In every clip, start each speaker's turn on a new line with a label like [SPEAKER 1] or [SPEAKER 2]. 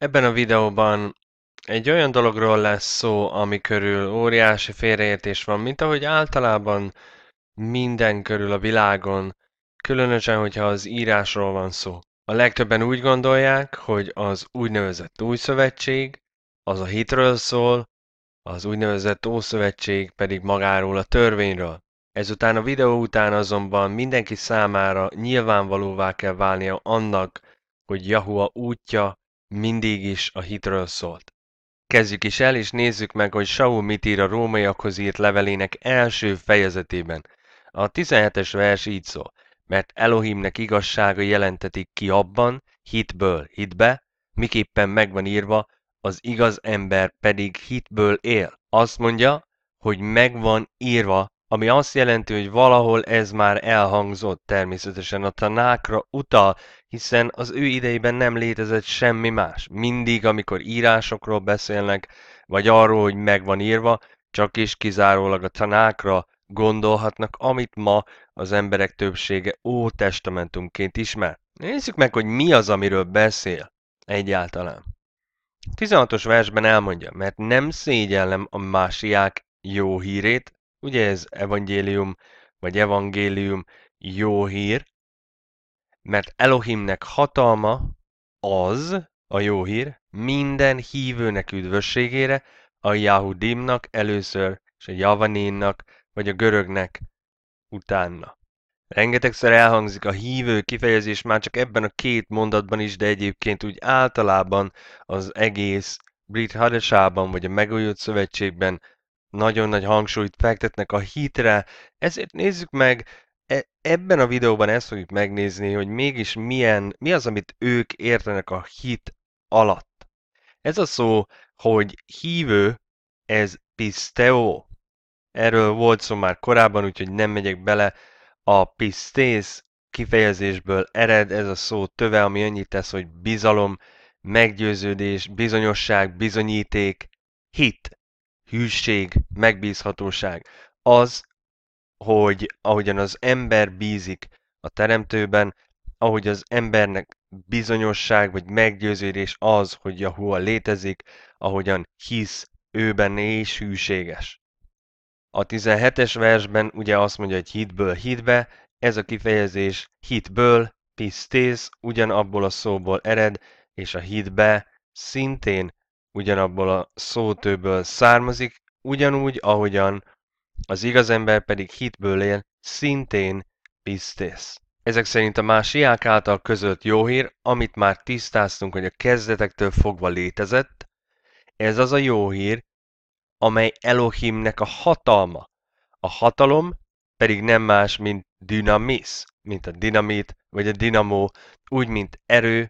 [SPEAKER 1] Ebben a videóban egy olyan dologról lesz szó, ami körül óriási félreértés van, mint ahogy általában minden körül a világon, különösen, hogyha az írásról van szó. A legtöbben úgy gondolják, hogy az úgynevezett új szövetség az a hitről szól, az úgynevezett ószövetség pedig magáról a törvényről. Ezután a videó után azonban mindenki számára nyilvánvalóvá kell válnia annak, hogy Jahua útja mindig is a hitről szólt. Kezdjük is el, és nézzük meg, hogy Saul mit ír a rómaiakhoz írt levelének első fejezetében. A 17-es vers így szól, mert Elohimnek igazsága jelentetik ki abban, hitből hitbe, miképpen megvan írva, az igaz ember pedig hitből él. Azt mondja, hogy megvan írva ami azt jelenti, hogy valahol ez már elhangzott természetesen a tanákra utal, hiszen az ő idejében nem létezett semmi más. Mindig, amikor írásokról beszélnek, vagy arról, hogy meg van írva, csak is kizárólag a tanákra gondolhatnak, amit ma az emberek többsége testamentumként ismer. Nézzük meg, hogy mi az, amiről beszél egyáltalán. 16-os versben elmondja, mert nem szégyellem a másiák jó hírét, Ugye ez evangélium, vagy evangélium jó hír, mert Elohimnek hatalma az, a jó hír, minden hívőnek üdvösségére, a Yahudimnak először, és a Javaninnak, vagy a görögnek utána. Rengetegszer elhangzik a hívő kifejezés már csak ebben a két mondatban is, de egyébként úgy általában az egész Brit Hadesában, vagy a megújult szövetségben nagyon nagy hangsúlyt fektetnek a hitre, ezért nézzük meg, e, ebben a videóban ezt fogjuk megnézni, hogy mégis milyen, mi az, amit ők értenek a hit alatt. Ez a szó, hogy hívő, ez pisteo. Erről volt szó már korábban, úgyhogy nem megyek bele. A pisztész kifejezésből ered ez a szó töve, ami annyit tesz, hogy bizalom, meggyőződés, bizonyosság, bizonyíték, hit hűség, megbízhatóság. Az, hogy ahogyan az ember bízik a teremtőben, ahogy az embernek bizonyosság vagy meggyőződés az, hogy Jahua létezik, ahogyan hisz őben és hűséges. A 17-es versben ugye azt mondja, hogy hitből hitbe, ez a kifejezés hitből, pisztész ugyanabból a szóból ered, és a hitbe szintén ugyanabból a szótőből származik, ugyanúgy, ahogyan az igaz ember pedig hitből él, szintén pisztész. Ezek szerint a más iák által közölt jó hír, amit már tisztáztunk, hogy a kezdetektől fogva létezett, ez az a jó hír, amely Elohimnek a hatalma. A hatalom pedig nem más, mint dynamis, mint a dinamit vagy a dinamó, úgy, mint erő,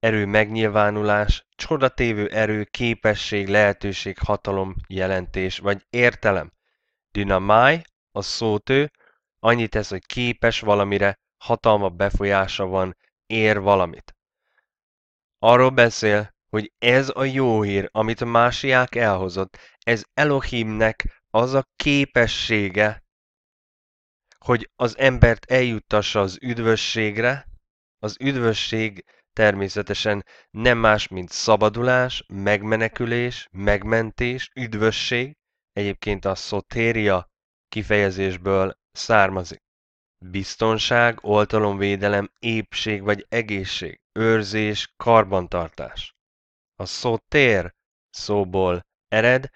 [SPEAKER 1] erő megnyilvánulás, csodatévő erő, képesség, lehetőség, hatalom, jelentés vagy értelem. Dynamai, a szótő, annyit tesz, hogy képes valamire, hatalma befolyása van, ér valamit. Arról beszél, hogy ez a jó hír, amit a másiák elhozott, ez Elohimnek az a képessége, hogy az embert eljuttassa az üdvösségre, az üdvösség természetesen nem más, mint szabadulás, megmenekülés, megmentés, üdvösség, egyébként a szotéria kifejezésből származik. Biztonság, oltalomvédelem, épség vagy egészség, őrzés, karbantartás. A tér szóból ered,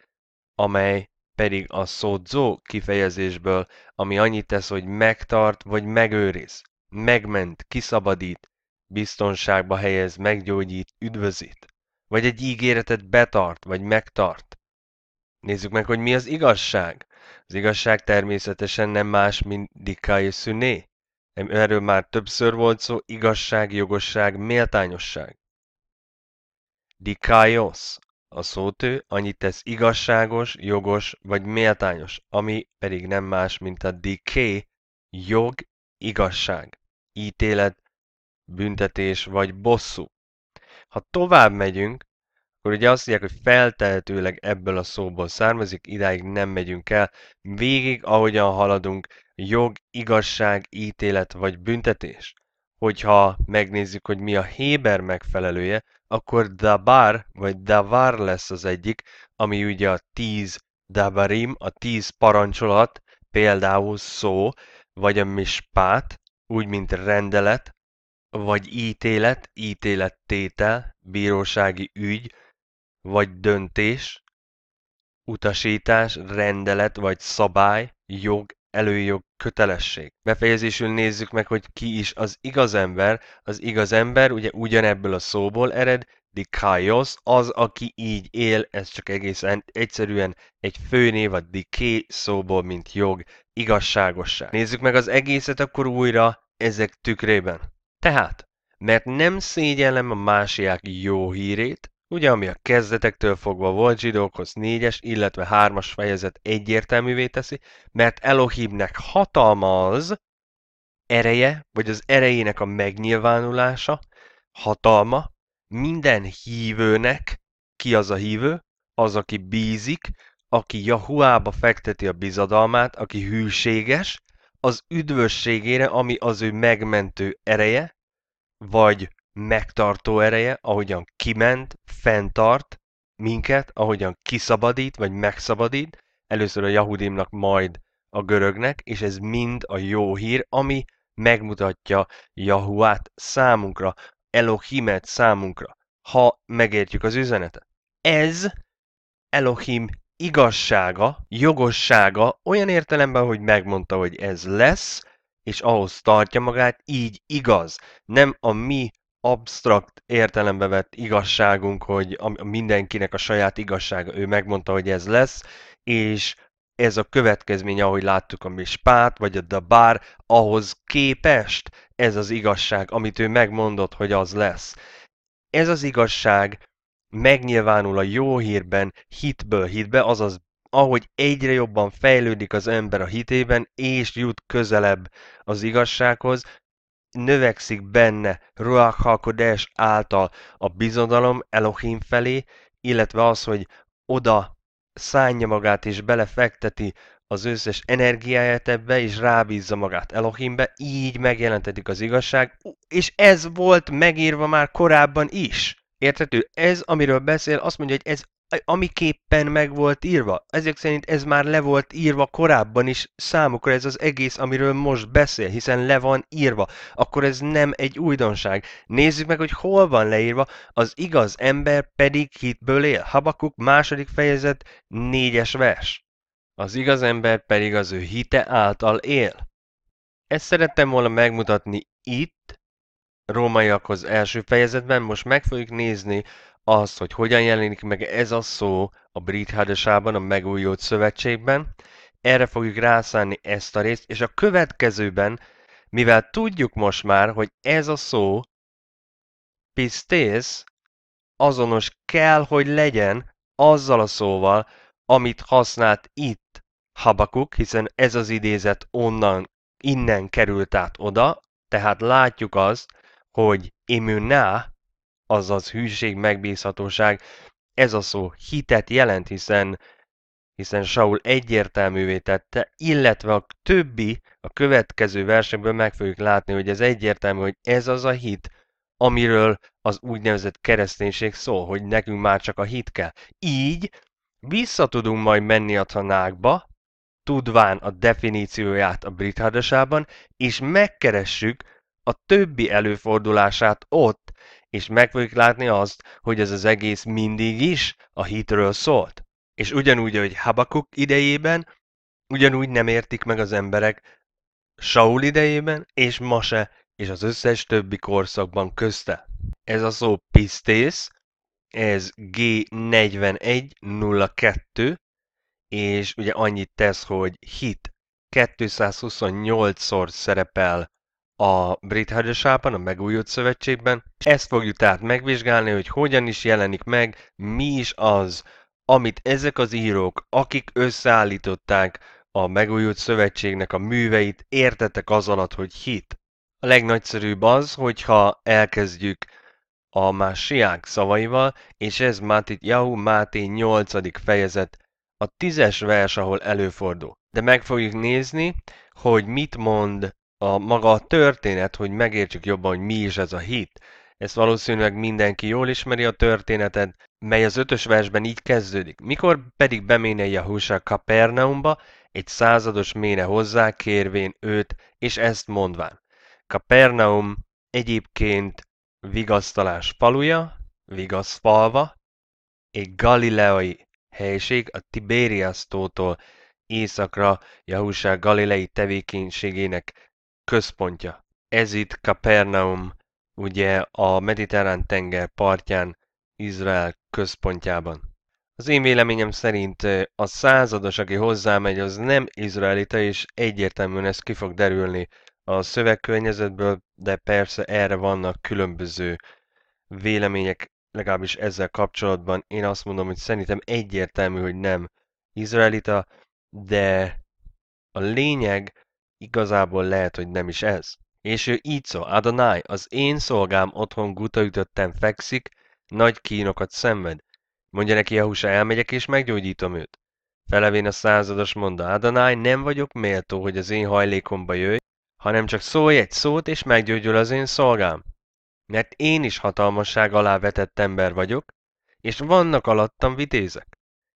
[SPEAKER 1] amely pedig a zó kifejezésből, ami annyit tesz, hogy megtart vagy megőriz, megment, kiszabadít, biztonságba helyez, meggyógyít, üdvözít, vagy egy ígéretet betart, vagy megtart. Nézzük meg, hogy mi az igazság. Az igazság természetesen nem más, mint dikai szüné. Erről már többször volt szó, igazság, jogosság, méltányosság. Dikaios. a szótő annyit tesz igazságos, jogos vagy méltányos, ami pedig nem más, mint a diké, jog, igazság, ítélet, büntetés vagy bosszú. Ha tovább megyünk, akkor ugye azt mondják, hogy feltehetőleg ebből a szóból származik, idáig nem megyünk el, végig ahogyan haladunk, jog, igazság, ítélet vagy büntetés. Hogyha megnézzük, hogy mi a Héber megfelelője, akkor dabar vagy davar lesz az egyik, ami ugye a tíz dabarim, a tíz parancsolat, például szó, vagy a mispát, úgy mint rendelet, vagy ítélet, ítélettétel, bírósági ügy, vagy döntés, utasítás, rendelet vagy szabály, jog, előjog, kötelesség. Befejezésül nézzük meg, hogy ki is az igaz ember. Az igaz ember ugye ugyanebből a szóból ered, chaos az, aki így él, ez csak egészen egyszerűen egy főnév, a diké szóból, mint jog, igazságosság. Nézzük meg az egészet akkor újra ezek tükrében. Tehát, mert nem szégyellem a másiák jó hírét, ugye ami a kezdetektől fogva volt zsidókhoz négyes, illetve hármas fejezet egyértelművé teszi, mert Elohimnek az ereje, vagy az erejének a megnyilvánulása, hatalma minden hívőnek, ki az a hívő? Az, aki bízik, aki Jahuába fekteti a bizadalmát, aki hűséges, az üdvösségére, ami az ő megmentő ereje, vagy megtartó ereje, ahogyan kiment, fenntart minket, ahogyan kiszabadít, vagy megszabadít, először a Jahudimnak, majd a görögnek, és ez mind a jó hír, ami megmutatja Jahuát számunkra, Elohimet számunkra, ha megértjük az üzenetet. Ez Elohim igazsága, jogossága olyan értelemben, hogy megmondta, hogy ez lesz, és ahhoz tartja magát, így igaz. Nem a mi absztrakt értelembe vett igazságunk, hogy a mindenkinek a saját igazsága, ő megmondta, hogy ez lesz, és ez a következmény, ahogy láttuk a spát vagy a Dabár, ahhoz képest ez az igazság, amit ő megmondott, hogy az lesz. Ez az igazság megnyilvánul a jó hírben hitből hitbe, azaz ahogy egyre jobban fejlődik az ember a hitében, és jut közelebb az igazsághoz, növekszik benne Ruach HaKodesh által a bizodalom Elohim felé, illetve az, hogy oda szánja magát és belefekteti az összes energiáját ebbe, és rábízza magát Elohimbe, így megjelentetik az igazság, és ez volt megírva már korábban is. Érthető? Ez, amiről beszél, azt mondja, hogy ez amiképpen meg volt írva. Ezek szerint ez már le volt írva korábban is számukra ez az egész, amiről most beszél, hiszen le van írva. Akkor ez nem egy újdonság. Nézzük meg, hogy hol van leírva, az igaz ember pedig hitből él. Habakuk második fejezet, négyes vers. Az igaz ember pedig az ő hite által él. Ezt szerettem volna megmutatni itt, rómaiakhoz első fejezetben, most meg fogjuk nézni azt, hogy hogyan jelenik meg ez a szó a brit hádasában, a megújult szövetségben. Erre fogjuk rászállni ezt a részt, és a következőben, mivel tudjuk most már, hogy ez a szó pistész azonos kell, hogy legyen azzal a szóval, amit használt itt Habakuk, hiszen ez az idézet onnan, innen került át oda, tehát látjuk azt, hogy imuná, azaz hűség, megbízhatóság, ez a szó hitet jelent, hiszen hiszen Saul egyértelművé tette, illetve a többi, a következő versekből meg fogjuk látni, hogy ez egyértelmű, hogy ez az a hit, amiről az úgynevezett kereszténység szól, hogy nekünk már csak a hit kell. Így vissza tudunk majd menni a tanákba, tudván a definícióját a brit hardasában, és megkeressük a többi előfordulását ott, és meg fogjuk látni azt, hogy ez az egész mindig is a hitről szólt. És ugyanúgy, hogy Habakuk idejében, ugyanúgy nem értik meg az emberek Saul idejében, és ma se, és az összes többi korszakban közte. Ez a szó pisztész, ez G4102, és ugye annyit tesz, hogy hit 228-szor szerepel a Brit Hárgyasában, a megújult szövetségben. Ezt fogjuk tehát megvizsgálni, hogy hogyan is jelenik meg, mi is az, amit ezek az írók, akik összeállították a megújult szövetségnek a műveit, értettek az alatt, hogy hit. A legnagyszerűbb az, hogyha elkezdjük a másiák szavaival, és ez Máté Jahu Máté 8. fejezet, a tízes vers, ahol előfordul. De meg fogjuk nézni, hogy mit mond a maga a történet, hogy megértsük jobban, hogy mi is ez a hit. Ezt valószínűleg mindenki jól ismeri a történetet, mely az ötös versben így kezdődik. Mikor pedig beméne Jahusa Kapernaumba, egy százados méne hozzá kérvén őt, és ezt mondván. Kapernaum egyébként vigasztalás faluja, vigaszfalva, egy galileai helység a Tiberias tótól északra Jahusa Galilei tevékenységének központja. Ez itt Kapernaum, ugye a mediterrán tenger partján, Izrael központjában. Az én véleményem szerint a százados, aki hozzámegy, az nem izraelita, és egyértelműen ez ki fog derülni a szövegkörnyezetből, de persze erre vannak különböző vélemények, legalábbis ezzel kapcsolatban. Én azt mondom, hogy szerintem egyértelmű, hogy nem izraelita, de a lényeg, igazából lehet, hogy nem is ez. És ő így szól, Adonai, az én szolgám otthon gutaütötten fekszik, nagy kínokat szenved. Mondja neki Jahusa, elmegyek és meggyógyítom őt. Felevén a százados mondta, Adonai, nem vagyok méltó, hogy az én hajlékomba jöjj, hanem csak szólj egy szót, és meggyógyul az én szolgám. Mert én is hatalmasság alá vetett ember vagyok, és vannak alattam vitézek.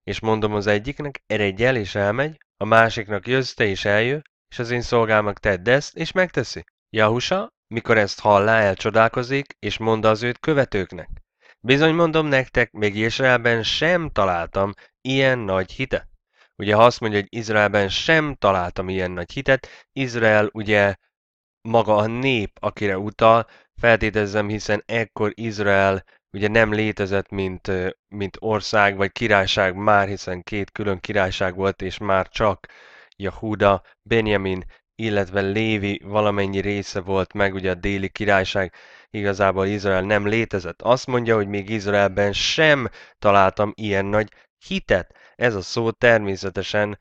[SPEAKER 1] És mondom az egyiknek, eredj el és elmegy, a másiknak jössz te és eljö, és az én szolgámnak tedd ezt, és megteszi. Jahusa, mikor ezt hallá, elcsodálkozik, és mondta az őt követőknek. Bizony mondom nektek, még Izraelben sem találtam ilyen nagy hitet. Ugye ha azt mondja, hogy Izraelben sem találtam ilyen nagy hitet, Izrael ugye maga a nép, akire utal, feltétezzem, hiszen ekkor Izrael ugye nem létezett, mint, mint ország vagy királyság már, hiszen két külön királyság volt, és már csak Jahuda, Benjamin, illetve Lévi valamennyi része volt meg, ugye a déli királyság, igazából Izrael nem létezett. Azt mondja, hogy még Izraelben sem találtam ilyen nagy hitet. Ez a szó természetesen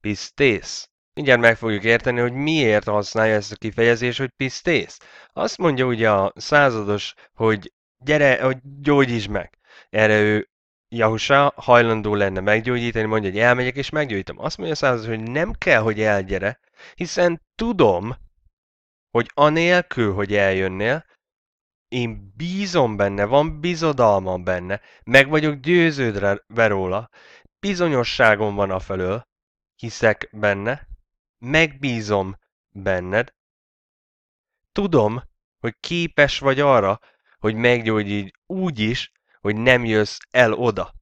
[SPEAKER 1] pisztész. Mindjárt meg fogjuk érteni, hogy miért használja ezt a kifejezést, hogy pisztész. Azt mondja ugye a százados, hogy gyere, hogy gyógyíts meg. Erre ő Jahusa hajlandó lenne meggyógyítani, mondja, hogy elmegyek és meggyógyítom. Azt mondja Százas, hogy nem kell, hogy elgyere, hiszen tudom, hogy anélkül, hogy eljönnél, én bízom benne, van bizodalmam benne, meg vagyok győződve róla, bizonyosságom van a felől, hiszek benne, megbízom benned, tudom, hogy képes vagy arra, hogy meggyógyíts úgy is, hogy nem jössz el oda.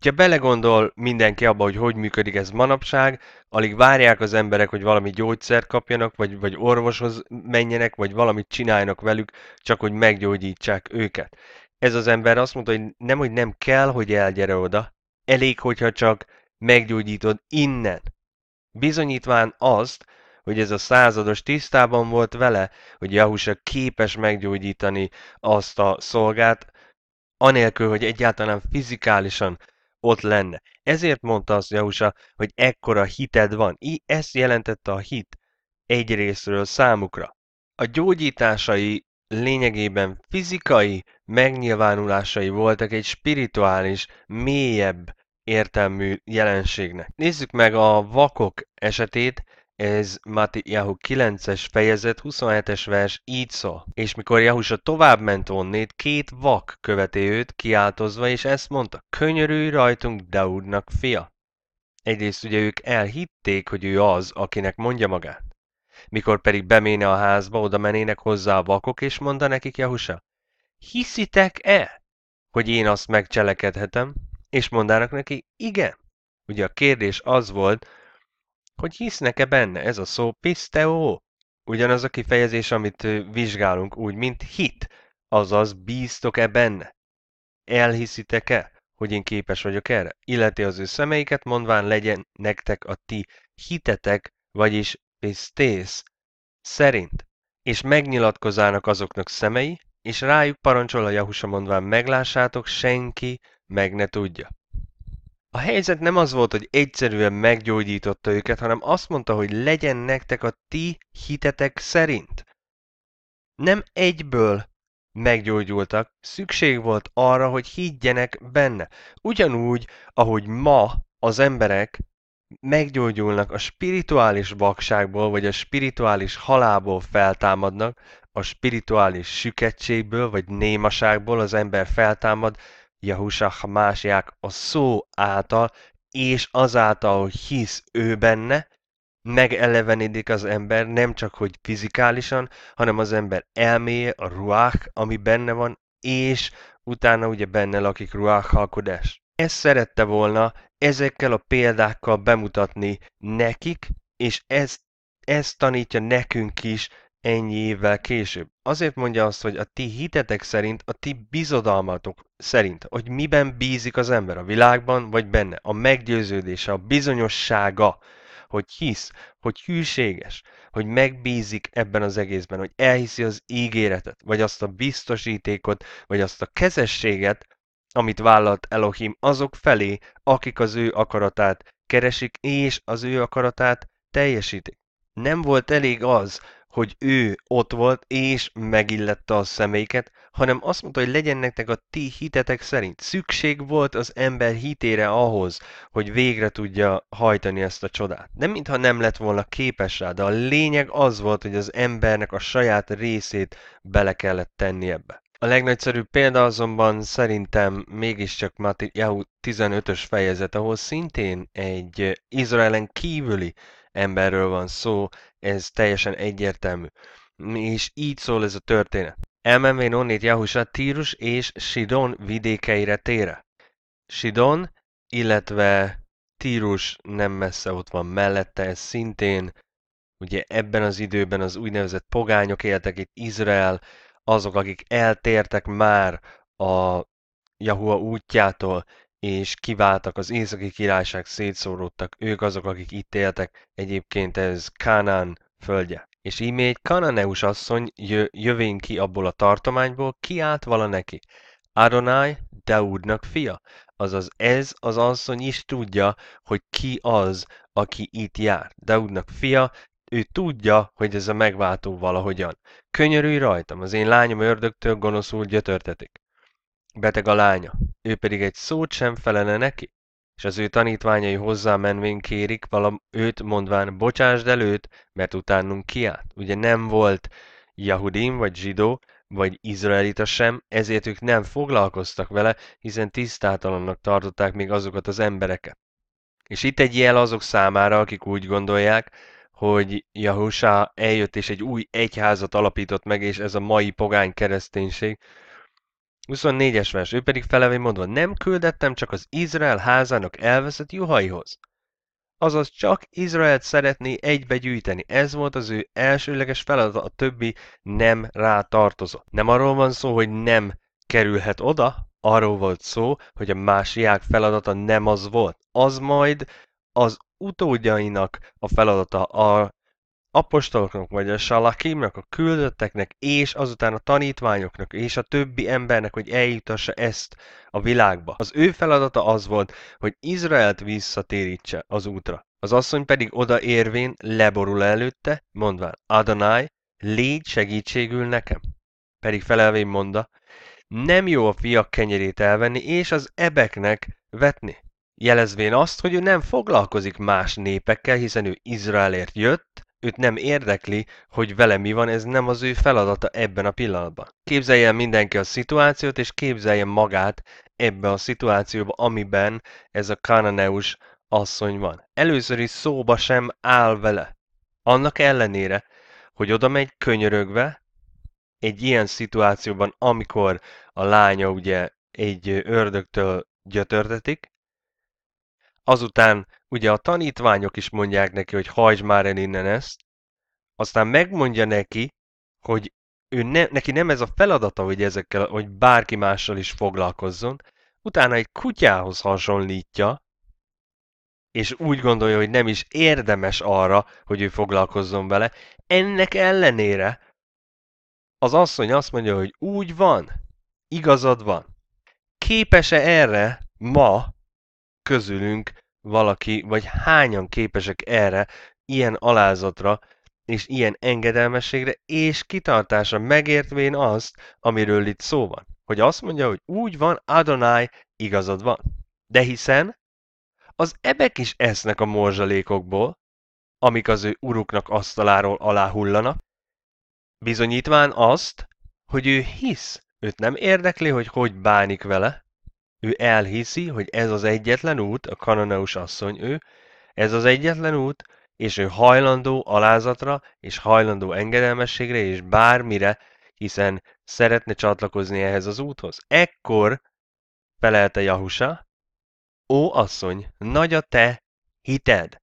[SPEAKER 1] Ha belegondol mindenki abba, hogy hogy működik ez manapság, alig várják az emberek, hogy valami gyógyszert kapjanak, vagy, vagy orvoshoz menjenek, vagy valamit csináljanak velük, csak hogy meggyógyítsák őket. Ez az ember azt mondta, hogy nem, hogy nem kell, hogy elgyere oda, elég, hogyha csak meggyógyítod innen. Bizonyítván azt, hogy ez a százados tisztában volt vele, hogy Jahusa képes meggyógyítani azt a szolgát, anélkül, hogy egyáltalán fizikálisan ott lenne. Ezért mondta azt Jahusa, hogy ekkora hited van. I, ezt jelentette a hit egy részről számukra. A gyógyításai lényegében fizikai megnyilvánulásai voltak egy spirituális, mélyebb értelmű jelenségnek. Nézzük meg a vakok esetét, ez Jahu 9-es fejezet 27-es vers így szól. És mikor Jahusa tovább ment onnét, két vak követi őt, kiáltozva, és ezt mondta, könyörülj rajtunk Daudnak fia. Egyrészt ugye ők elhitték, hogy ő az, akinek mondja magát. Mikor pedig beméne a házba, oda menének hozzá a vakok, és mondta nekik Jahusa, hiszitek-e, hogy én azt megcselekedhetem? És mondának neki, igen. Ugye a kérdés az volt, hogy hisznek-e benne ez a szó pisteó? Ugyanaz a kifejezés, amit vizsgálunk úgy, mint hit, azaz bíztok-e benne? Elhiszitek-e, hogy én képes vagyok erre? Illeti az ő szemeiket, mondván legyen nektek a ti hitetek, vagyis pisztész, szerint. És megnyilatkozának azoknak szemei, és rájuk parancsol a Jahusa mondván meglássátok, senki meg ne tudja. A helyzet nem az volt, hogy egyszerűen meggyógyította őket, hanem azt mondta, hogy legyen nektek a ti hitetek szerint. Nem egyből meggyógyultak, szükség volt arra, hogy higgyenek benne. Ugyanúgy, ahogy ma az emberek meggyógyulnak a spirituális vakságból, vagy a spirituális halából feltámadnak, a spirituális süketségből, vagy némaságból az ember feltámad, Jahusa másják a szó által és azáltal, hogy hisz ő benne, megelevenedik az ember nem csak hogy fizikálisan, hanem az ember elméje, a ruák, ami benne van, és utána ugye benne lakik ruák halkodás. Ezt szerette volna ezekkel a példákkal bemutatni nekik, és ez, ez tanítja nekünk is ennyi évvel később. Azért mondja azt, hogy a ti hitetek szerint, a ti bizodalmatok szerint, hogy miben bízik az ember a világban, vagy benne, a meggyőződése, a bizonyossága, hogy hisz, hogy hűséges, hogy megbízik ebben az egészben, hogy elhiszi az ígéretet, vagy azt a biztosítékot, vagy azt a kezességet, amit vállalt Elohim azok felé, akik az ő akaratát keresik, és az ő akaratát teljesítik. Nem volt elég az, hogy ő ott volt, és megillette a személyket, hanem azt mondta, hogy legyen nektek a ti hitetek szerint. Szükség volt az ember hitére ahhoz, hogy végre tudja hajtani ezt a csodát. Nem mintha nem lett volna képes rá, de a lényeg az volt, hogy az embernek a saját részét bele kellett tenni ebbe. A legnagyszerűbb példa azonban szerintem mégiscsak Matiahu 15-ös fejezet, ahol szintén egy Izraelen kívüli emberről van szó, ez teljesen egyértelmű. És így szól ez a történet. Elmenvén onnét Jahusa Tírus és Sidon vidékeire tére. Sidon, illetve Tírus nem messze ott van mellette, ez szintén Ugye ebben az időben az úgynevezett pogányok éltek itt, Izrael, azok, akik eltértek már a Jahua útjától, és kiváltak az északi királyság szétszóródtak, ők azok, akik itt éltek, egyébként ez Kánán földje. És íme egy kananeus asszony jövén ki abból a tartományból, kiált vala neki. Adonai, Deudnak fia, azaz ez az asszony is tudja, hogy ki az, aki itt jár. Deudnak fia, ő tudja, hogy ez a megváltó valahogyan. Könyörülj rajtam, az én lányom ördögtől gonoszul gyötörtetik. Beteg a lánya, ő pedig egy szót sem felene neki, és az ő tanítványai hozzá menvén kérik valam őt mondván, bocsásd el őt, mert utánunk kiált. Ugye nem volt Jahudim, vagy zsidó, vagy izraelita sem, ezért ők nem foglalkoztak vele, hiszen tisztátalannak tartották még azokat az embereket. És itt egy jel azok számára, akik úgy gondolják, hogy Jahusá eljött és egy új egyházat alapított meg, és ez a mai pogány kereszténység, 24-es vers, ő pedig felevén mondva, nem küldettem csak az Izrael házának elveszett juhaihoz. Azaz csak Izraelt szeretné egybegyűjteni. Ez volt az ő elsőleges feladata, a többi nem rá tartozott. Nem arról van szó, hogy nem kerülhet oda, arról volt szó, hogy a másiák feladata nem az volt. Az majd az utódjainak a feladata, a apostoloknak, vagy a salakimnak, a küldötteknek, és azután a tanítványoknak, és a többi embernek, hogy eljutassa ezt a világba. Az ő feladata az volt, hogy Izraelt visszatérítse az útra. Az asszony pedig odaérvén leborul előtte, mondván, Adonai, légy segítségül nekem. Pedig felelvén mondta: nem jó a fiak kenyerét elvenni, és az ebeknek vetni jelezvén azt, hogy ő nem foglalkozik más népekkel, hiszen ő Izraelért jött, Őt nem érdekli, hogy vele mi van, ez nem az ő feladata ebben a pillanatban. Képzelje el mindenki a szituációt, és képzelje magát ebbe a szituációba, amiben ez a kananeus asszony van. Először is szóba sem áll vele. Annak ellenére, hogy oda megy könyörögve, egy ilyen szituációban, amikor a lánya ugye egy ördögtől gyötörtetik, azután ugye a tanítványok is mondják neki, hogy hajtsd már el innen ezt, aztán megmondja neki, hogy ő ne, neki nem ez a feladata, hogy ezekkel, hogy bárki mással is foglalkozzon, utána egy kutyához hasonlítja, és úgy gondolja, hogy nem is érdemes arra, hogy ő foglalkozzon vele. Ennek ellenére az asszony azt mondja, hogy úgy van, igazad van. Képes-e erre ma közülünk valaki, vagy hányan képesek erre, ilyen alázatra, és ilyen engedelmességre és kitartásra megértvén azt, amiről itt szó van. Hogy azt mondja, hogy úgy van, Adonai, igazad van. De hiszen az ebek is esznek a morzsalékokból, amik az ő uruknak asztaláról aláhullanak, bizonyítván azt, hogy ő hisz, őt nem érdekli, hogy hogy bánik vele, ő elhiszi, hogy ez az egyetlen út, a kananeus asszony ő, ez az egyetlen út, és ő hajlandó alázatra, és hajlandó engedelmességre, és bármire, hiszen szeretne csatlakozni ehhez az úthoz. Ekkor felelte Jahusa, Ó asszony, nagy a te hited!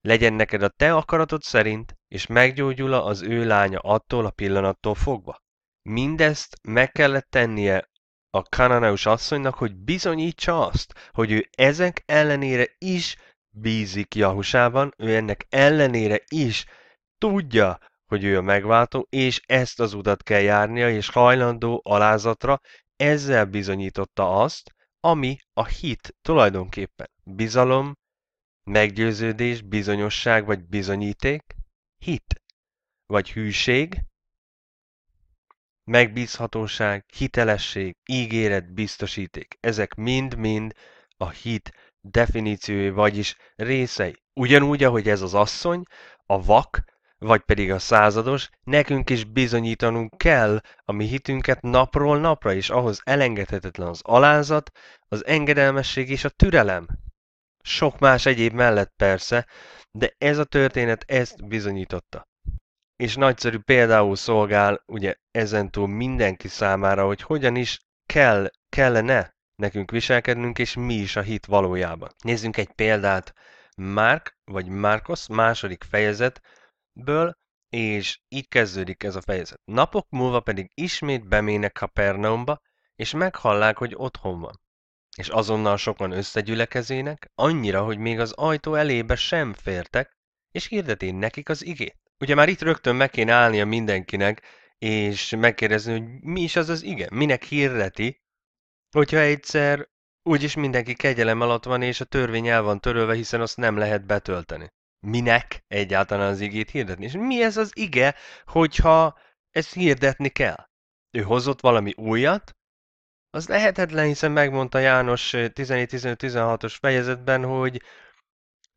[SPEAKER 1] Legyen neked a te akaratod szerint, és meggyógyul az ő lánya attól a pillanattól fogva. Mindezt meg kellett tennie a kananeus asszonynak, hogy bizonyítsa azt, hogy ő ezek ellenére is bízik Jahusában, ő ennek ellenére is tudja, hogy ő a megváltó, és ezt az utat kell járnia, és hajlandó alázatra, ezzel bizonyította azt, ami a hit tulajdonképpen bizalom, meggyőződés, bizonyosság vagy bizonyíték, hit, vagy hűség, megbízhatóság, hitelesség, ígéret, biztosíték. Ezek mind-mind a hit definíciói, vagyis részei. Ugyanúgy, ahogy ez az asszony, a vak, vagy pedig a százados, nekünk is bizonyítanunk kell a mi hitünket napról napra, és ahhoz elengedhetetlen az alázat, az engedelmesség és a türelem. Sok más egyéb mellett persze, de ez a történet ezt bizonyította és nagyszerű például szolgál ugye ezentúl mindenki számára, hogy hogyan is kell, kellene nekünk viselkednünk, és mi is a hit valójában. Nézzünk egy példát Márk, vagy Márkosz második fejezetből, és így kezdődik ez a fejezet. Napok múlva pedig ismét bemének Kapernaumba, és meghallák, hogy otthon van. És azonnal sokan összegyülekezének, annyira, hogy még az ajtó elébe sem fértek, és hirdetén nekik az igét. Ugye már itt rögtön meg kéne állnia mindenkinek, és megkérdezni, hogy mi is az az igen, minek hirdeti, hogyha egyszer úgyis mindenki kegyelem alatt van, és a törvény el van törölve, hiszen azt nem lehet betölteni. Minek egyáltalán az igét hirdetni? És mi ez az ige, hogyha ezt hirdetni kell? Ő hozott valami újat? Az lehetetlen, hiszen megmondta János 14-15-16-os fejezetben, hogy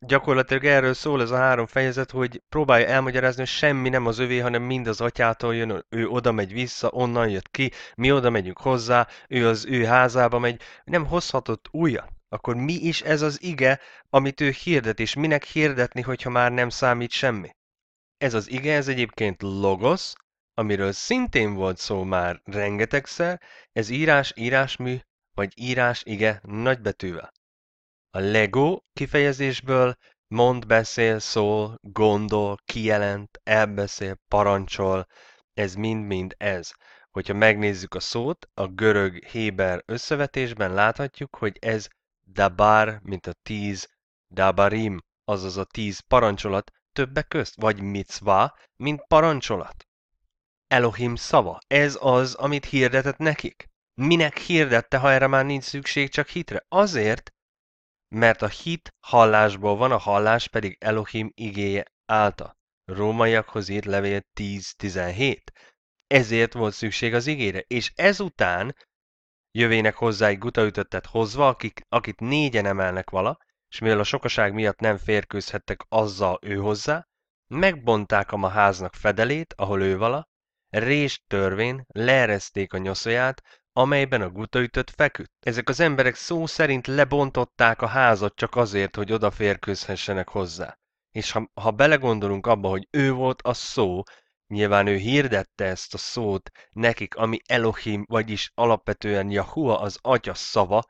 [SPEAKER 1] Gyakorlatilag erről szól ez a három fejezet, hogy próbálja elmagyarázni, hogy semmi nem az övé, hanem mind az atyától jön, ő oda megy vissza, onnan jött ki, mi oda megyünk hozzá, ő az ő házába megy, nem hozhatott újat akkor mi is ez az ige, amit ő hirdet, és minek hirdetni, hogyha már nem számít semmi? Ez az ige, ez egyébként logosz, amiről szintén volt szó már rengetegszer, ez írás, írásmű, vagy írás, ige nagybetűvel. A Lego kifejezésből mond, beszél, szól, gondol, kijelent, elbeszél, parancsol, ez mind-mind ez. Hogyha megnézzük a szót, a görög-héber összevetésben láthatjuk, hogy ez dabar, mint a tíz dabarim, azaz a tíz parancsolat többek közt, vagy mitzva, mint parancsolat. Elohim szava, ez az, amit hirdetett nekik. Minek hirdette, ha erre már nincs szükség, csak hitre? Azért, mert a hit hallásból van, a hallás pedig Elohim igéje által. Rómaiakhoz írt levél 10.17. Ezért volt szükség az igére, és ezután jövének egy gutaütöttet hozva, akik, akit négyen emelnek vala, és mivel a sokaság miatt nem férkőzhettek azzal ő hozzá, megbonták a ma háznak fedelét, ahol ő vala, rést törvén, leereszték a nyoszóját, amelyben a gutaütött feküdt. Ezek az emberek szó szerint lebontották a házat csak azért, hogy odaférkőzhessenek hozzá. És ha, ha belegondolunk abba, hogy ő volt a szó, nyilván ő hirdette ezt a szót nekik, ami Elohim, vagyis alapvetően Yahua az atya szava,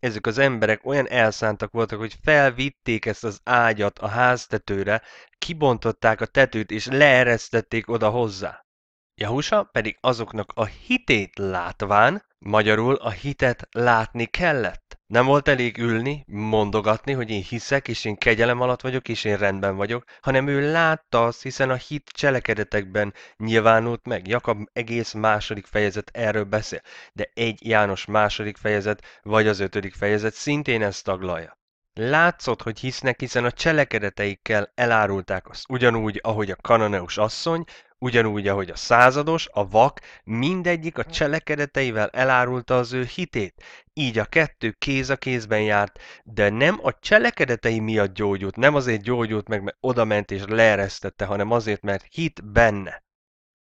[SPEAKER 1] ezek az emberek olyan elszántak voltak, hogy felvitték ezt az ágyat a háztetőre, kibontották a tetőt és leeresztették oda hozzá. Jahusa pedig azoknak a hitét látván, magyarul a hitet látni kellett. Nem volt elég ülni, mondogatni, hogy én hiszek, és én kegyelem alatt vagyok, és én rendben vagyok, hanem ő látta azt, hiszen a hit cselekedetekben nyilvánult meg. Jakab egész második fejezet erről beszél, de egy János második fejezet, vagy az ötödik fejezet szintén ezt taglalja. Látszott, hogy hisznek, hiszen a cselekedeteikkel elárulták azt, ugyanúgy, ahogy a kananeus asszony, ugyanúgy, ahogy a százados, a vak, mindegyik a cselekedeteivel elárulta az ő hitét. Így a kettő kéz a kézben járt, de nem a cselekedetei miatt gyógyult, nem azért gyógyult meg, mert odament és leeresztette, hanem azért, mert hit benne.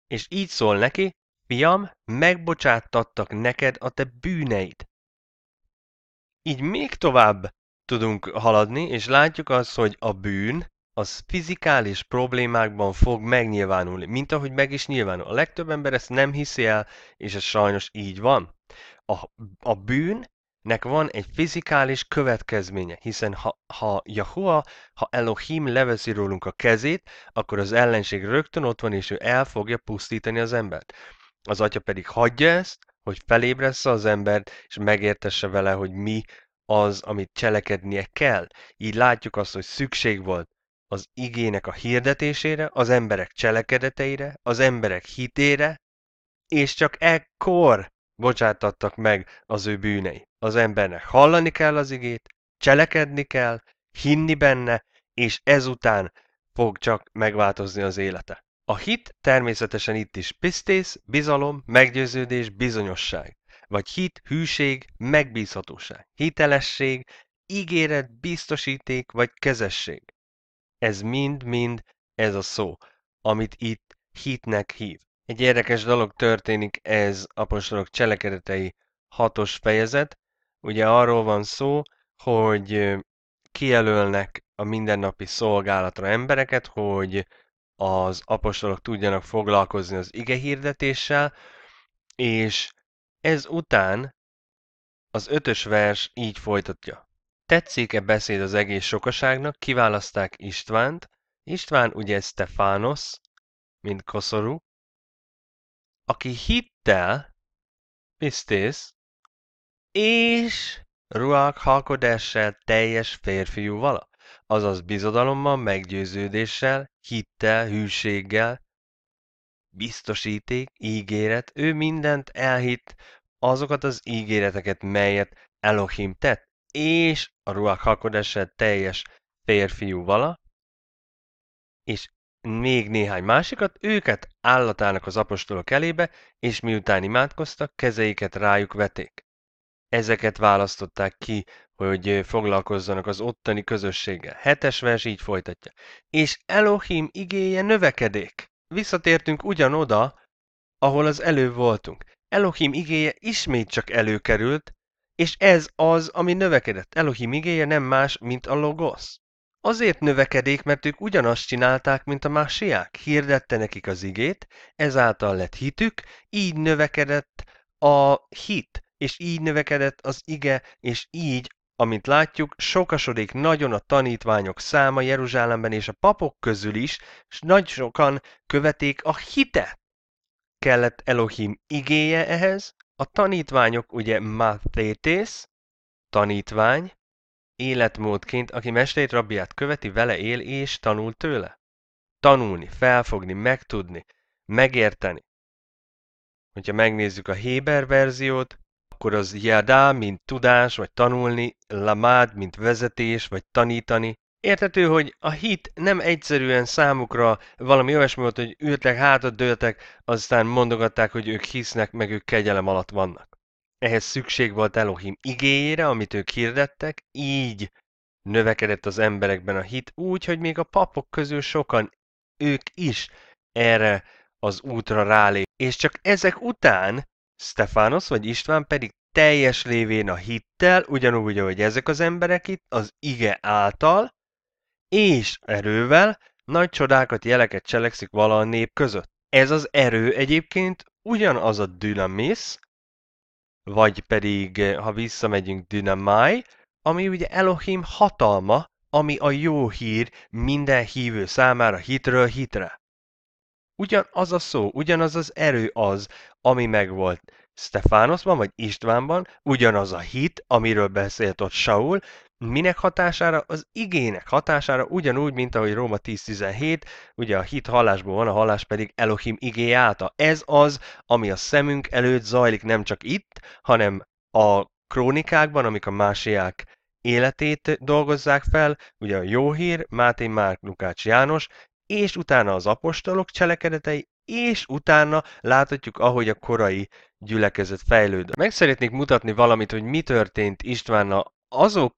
[SPEAKER 1] És így szól neki, fiam, megbocsáttattak neked a te bűneid. Így még tovább tudunk haladni, és látjuk azt, hogy a bűn az fizikális problémákban fog megnyilvánulni, mint ahogy meg is nyilvánul. A legtöbb ember ezt nem hiszi el, és ez sajnos így van. A, a bűnnek van egy fizikális következménye, hiszen ha, ha Yahua, ha Elohim leveszi rólunk a kezét, akkor az ellenség rögtön ott van, és ő el fogja pusztítani az embert. Az atya pedig hagyja ezt, hogy felébressze az embert, és megértesse vele, hogy mi az, amit cselekednie kell. Így látjuk azt, hogy szükség volt az igének a hirdetésére, az emberek cselekedeteire, az emberek hitére, és csak ekkor bocsátattak meg az ő bűnei. Az embernek hallani kell az igét, cselekedni kell, hinni benne, és ezután fog csak megváltozni az élete. A hit természetesen itt is pisztész, bizalom, meggyőződés, bizonyosság vagy hit, hűség, megbízhatóság, hitelesség, ígéret, biztosíték, vagy kezesség. Ez mind-mind ez a szó, amit itt hitnek hív. Egy érdekes dolog történik ez apostolok cselekedetei hatos fejezet. Ugye arról van szó, hogy kijelölnek a mindennapi szolgálatra embereket, hogy az apostolok tudjanak foglalkozni az ige hirdetéssel, és ez után az ötös vers így folytatja. Tetszik-e beszéd az egész sokaságnak, kiválaszták Istvánt, István ugye Stefános, mint koszorú, aki hittel, pisztész, és ruák halkodással teljes férfiú vala, azaz bizodalommal, meggyőződéssel, hittel, hűséggel, biztosíték, ígéret, ő mindent elhitt, azokat az ígéreteket, melyet Elohim tett, és a Ruach Hakodese teljes férfiú vala, és még néhány másikat, őket állatának az apostolok elébe, és miután imádkoztak, kezeiket rájuk veték. Ezeket választották ki, hogy foglalkozzanak az ottani közösséggel. Hetes vers így folytatja. És Elohim igéje növekedék visszatértünk ugyanoda, ahol az elő voltunk. Elohim igéje ismét csak előkerült, és ez az, ami növekedett. Elohim igéje nem más, mint a logosz. Azért növekedék, mert ők ugyanazt csinálták, mint a másiák. Hirdette nekik az igét, ezáltal lett hitük, így növekedett a hit, és így növekedett az ige, és így Amint látjuk, sokasodik nagyon a tanítványok száma Jeruzsálemben és a papok közül is, és nagy sokan követik a hite. Kellett Elohim igéje ehhez, a tanítványok ugye Mathétész, tanítvány, életmódként, aki mestét rabbiát követi, vele él és tanul tőle. Tanulni, felfogni, megtudni, megérteni. Hogyha megnézzük a Héber verziót, akkor az jadá, mint tudás, vagy tanulni, lamád, mint vezetés, vagy tanítani. Értető, hogy a hit nem egyszerűen számukra valami olyasmi volt, hogy ültek, hátat dőltek, aztán mondogatták, hogy ők hisznek, meg ők kegyelem alatt vannak. Ehhez szükség volt Elohim igényére, amit ők hirdettek, így növekedett az emberekben a hit, úgy, hogy még a papok közül sokan ők is erre az útra rálép. És csak ezek után Stefános vagy István pedig teljes lévén a hittel, ugyanúgy, ahogy ezek az emberek itt, az ige által és erővel nagy csodákat, jeleket cselekszik vala a nép között. Ez az erő egyébként ugyanaz a dynamis, vagy pedig, eh, ha visszamegyünk, dynamai, ami ugye Elohim hatalma, ami a jó hír minden hívő számára hitről hitre. Ugyanaz a szó, ugyanaz az erő az, ami megvolt Stefánoszban, vagy Istvánban, ugyanaz a hit, amiről beszélt ott Saul, minek hatására? Az igének hatására, ugyanúgy, mint ahogy Róma 10.17, ugye a hit hallásból van, a hallás pedig Elohim igé által. Ez az, ami a szemünk előtt zajlik nem csak itt, hanem a krónikákban, amik a másiák életét dolgozzák fel, ugye a jó hír, Máté, Márk, Lukács, János, és utána az apostolok cselekedetei, és utána láthatjuk, ahogy a korai gyülekezet fejlődött. Meg szeretnék mutatni valamit, hogy mi történt Istvánnal azok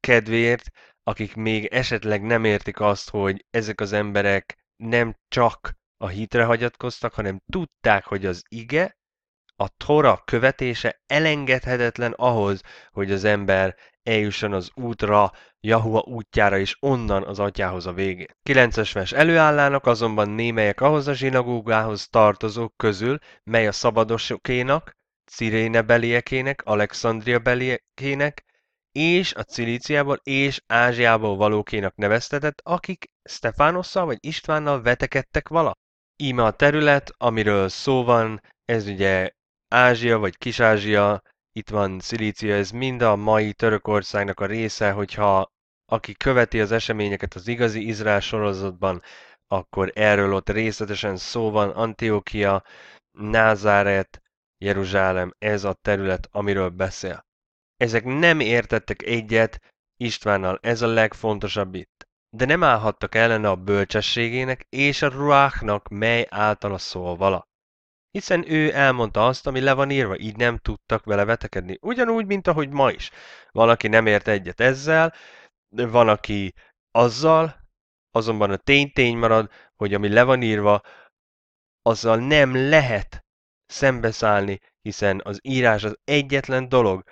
[SPEAKER 1] kedvéért, akik még esetleg nem értik azt, hogy ezek az emberek nem csak a hitre hagyatkoztak, hanem tudták, hogy az ige, a tora követése elengedhetetlen ahhoz, hogy az ember eljusson az útra, Jahua útjára és onnan az atyához a végén. 9-es vers előállának azonban némelyek ahhoz a zsinagógához tartozók közül, mely a szabadosokénak, Ciréne beliekének, Alexandria beliekének, és a Cilíciából és Ázsiából valókénak neveztetett, akik Stefánosszal vagy Istvánnal vetekedtek vala. Íme a terület, amiről szó van, ez ugye Ázsia vagy Kis-Ázsia, itt van Szilícia, ez mind a mai Törökországnak a része, hogyha aki követi az eseményeket az igazi Izrael sorozatban, akkor erről ott részletesen szó van, Antiókia, Názáret, Jeruzsálem, ez a terület, amiről beszél. Ezek nem értettek egyet Istvánnal, ez a legfontosabb itt. De nem állhattak ellene a bölcsességének és a ruáknak, mely a szól vala. Hiszen ő elmondta azt, ami le van írva, így nem tudtak vele vetekedni. Ugyanúgy, mint ahogy ma is. Van, aki nem ért egyet ezzel, van, aki azzal, azonban a tény-tény marad, hogy ami le van írva, azzal nem lehet szembeszállni, hiszen az írás az egyetlen dolog,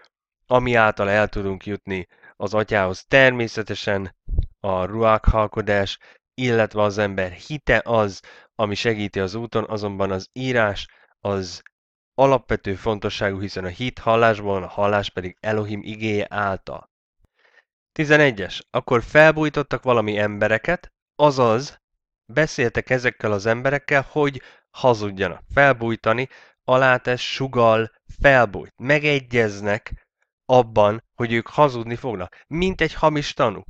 [SPEAKER 1] ami által el tudunk jutni az atyához. Természetesen a ruák Halkodás illetve az ember hite az, ami segíti az úton, azonban az írás az alapvető fontosságú, hiszen a hit hallásban, a hallás pedig Elohim igéje által. 11-es. Akkor felbújtottak valami embereket, azaz beszéltek ezekkel az emberekkel, hogy hazudjanak. Felbújtani, alátes, sugal, felbújt. Megegyeznek abban, hogy ők hazudni fognak, mint egy hamis tanú.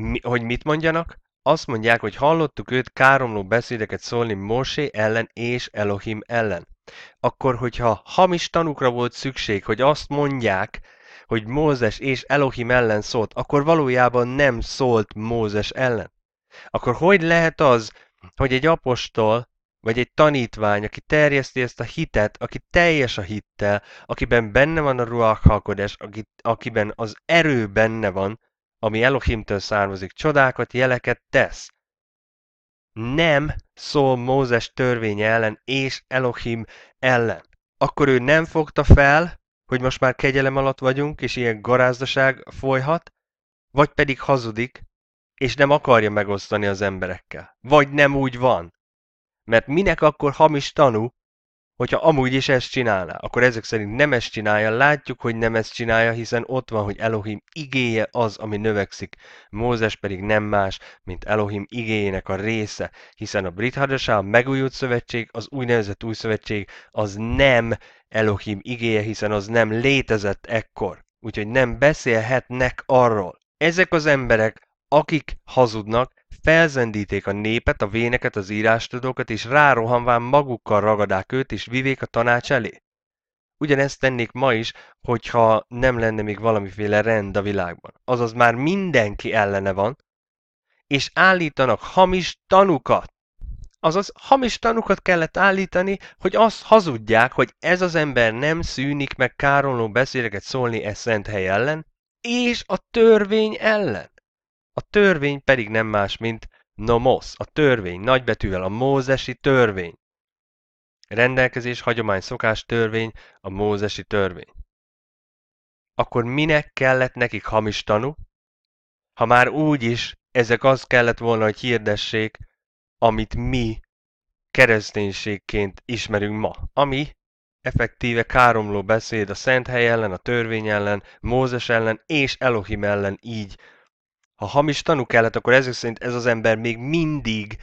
[SPEAKER 1] Mi, hogy mit mondjanak? Azt mondják, hogy hallottuk őt káromló beszédeket szólni Mosé ellen és Elohim ellen. Akkor, hogyha hamis tanukra volt szükség, hogy azt mondják, hogy Mózes és Elohim ellen szólt, akkor valójában nem szólt Mózes ellen. Akkor hogy lehet az, hogy egy apostol, vagy egy tanítvány, aki terjeszti ezt a hitet, aki teljes a hittel, akiben benne van a ruach akiben az erő benne van, ami Elohimtől származik, csodákat, jeleket tesz. Nem szól Mózes törvénye ellen és Elohim ellen. Akkor ő nem fogta fel, hogy most már kegyelem alatt vagyunk, és ilyen garázdaság folyhat, vagy pedig hazudik, és nem akarja megosztani az emberekkel. Vagy nem úgy van. Mert minek akkor hamis tanú, hogyha amúgy is ezt csinálná, akkor ezek szerint nem ezt csinálja, látjuk, hogy nem ezt csinálja, hiszen ott van, hogy Elohim igéje az, ami növekszik, Mózes pedig nem más, mint Elohim igéjének a része, hiszen a brit hadasá, a megújult szövetség, az úgynevezett új szövetség, az nem Elohim igéje, hiszen az nem létezett ekkor, úgyhogy nem beszélhetnek arról. Ezek az emberek, akik hazudnak, felzendíték a népet, a véneket, az írástudókat, és rárohanván magukkal ragadák őt, és vivék a tanács elé? Ugyanezt tennék ma is, hogyha nem lenne még valamiféle rend a világban. Azaz már mindenki ellene van, és állítanak hamis tanukat. Azaz hamis tanukat kellett állítani, hogy azt hazudják, hogy ez az ember nem szűnik meg károló beszéleket szólni e szent hely ellen, és a törvény ellen. A törvény pedig nem más, mint nomosz, a törvény, nagybetűvel a mózesi törvény. Rendelkezés, hagyomány, szokás, törvény, a mózesi törvény. Akkor minek kellett nekik hamis tanú? Ha már úgy is ezek az kellett volna, hogy hirdessék, amit mi kereszténységként ismerünk ma, ami effektíve káromló beszéd a szent hely ellen, a törvény ellen, Mózes ellen és Elohim ellen így ha hamis tanú kellett, akkor ezek szerint ez az ember még mindig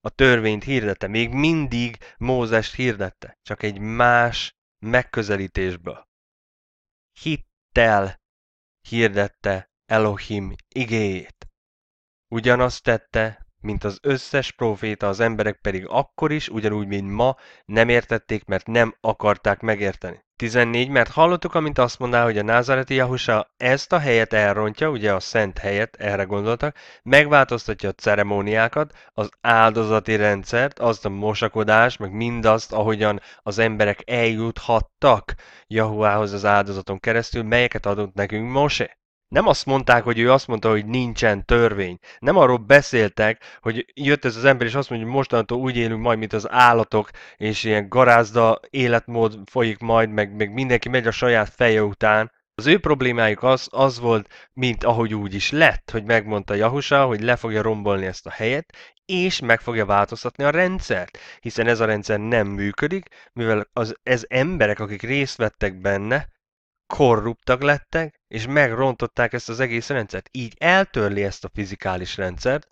[SPEAKER 1] a törvényt hirdette, még mindig Mózest hirdette, csak egy más megközelítésből. Hittel hirdette Elohim igéjét. Ugyanazt tette, mint az összes proféta, az emberek pedig akkor is, ugyanúgy, mint ma, nem értették, mert nem akarták megérteni. 14. Mert hallottuk, amint azt mondná, hogy a názareti Jahusa ezt a helyet elrontja, ugye a szent helyet, erre gondoltak, megváltoztatja a ceremóniákat, az áldozati rendszert, azt a mosakodás, meg mindazt, ahogyan az emberek eljuthattak Jahuához az áldozaton keresztül, melyeket adott nekünk Mose. Nem azt mondták, hogy ő azt mondta, hogy nincsen törvény. Nem arról beszéltek, hogy jött ez az ember, és azt mondja, hogy mostantól úgy élünk majd, mint az állatok, és ilyen garázda életmód folyik majd, meg, meg mindenki megy a saját feje után. Az ő problémájuk az, az volt, mint ahogy úgy is lett, hogy megmondta Jahusa, hogy le fogja rombolni ezt a helyet, és meg fogja változtatni a rendszert, hiszen ez a rendszer nem működik, mivel az, ez emberek, akik részt vettek benne, korruptak lettek, és megrontották ezt az egész rendszert. Így eltörli ezt a fizikális rendszert,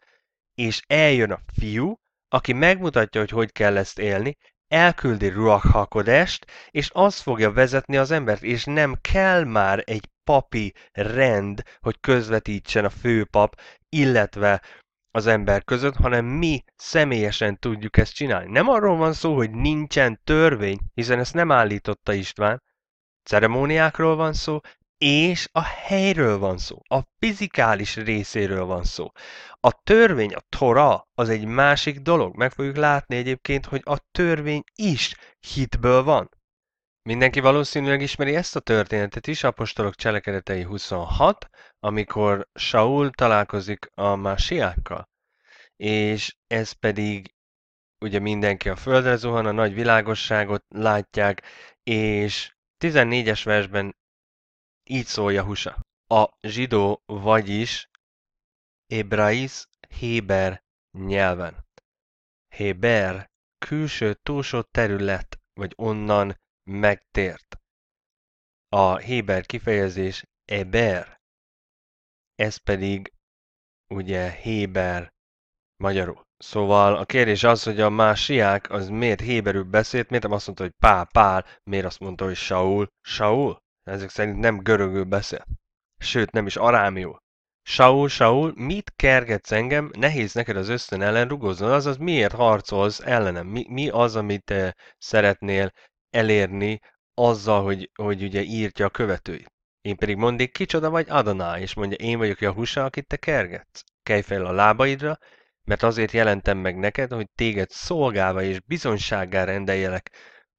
[SPEAKER 1] és eljön a fiú, aki megmutatja, hogy hogy kell ezt élni, elküldi ruakhakodást, és az fogja vezetni az embert, és nem kell már egy papi rend, hogy közvetítsen a főpap, illetve az ember között, hanem mi személyesen tudjuk ezt csinálni. Nem arról van szó, hogy nincsen törvény, hiszen ezt nem állította István. Ceremóniákról van szó, és a helyről van szó, a fizikális részéről van szó. A törvény, a tora, az egy másik dolog. Meg fogjuk látni egyébként, hogy a törvény is hitből van. Mindenki valószínűleg ismeri ezt a történetet is, apostolok cselekedetei 26, amikor Saul találkozik a másiákkal. És ez pedig, ugye mindenki a földre zuhan, a nagy világosságot látják, és 14-es versben így szól Jahusa. A zsidó, vagyis Ébraisz Héber nyelven. Héber külső túlsó terület, vagy onnan megtért. A Héber kifejezés Eber, ez pedig ugye Héber magyarul. Szóval a kérdés az, hogy a másiák az miért héberül beszélt, miért nem azt mondta, hogy Pál, Pál, miért azt mondta, hogy Saul, Saul? ezek szerint nem görögül beszél. Sőt, nem is arámiul. Saul, Saul, mit kergetsz engem? Nehéz neked az ösztön ellen rugoznod, azaz miért harcolsz ellenem? Mi, mi az, amit te szeretnél elérni azzal, hogy, hogy ugye írtja a követői? Én pedig mondik, kicsoda vagy Adaná, és mondja, én vagyok Jahusa, akit te kergetsz. Kelj fel a lábaidra, mert azért jelentem meg neked, hogy téged szolgálva és bizonysággá rendeljelek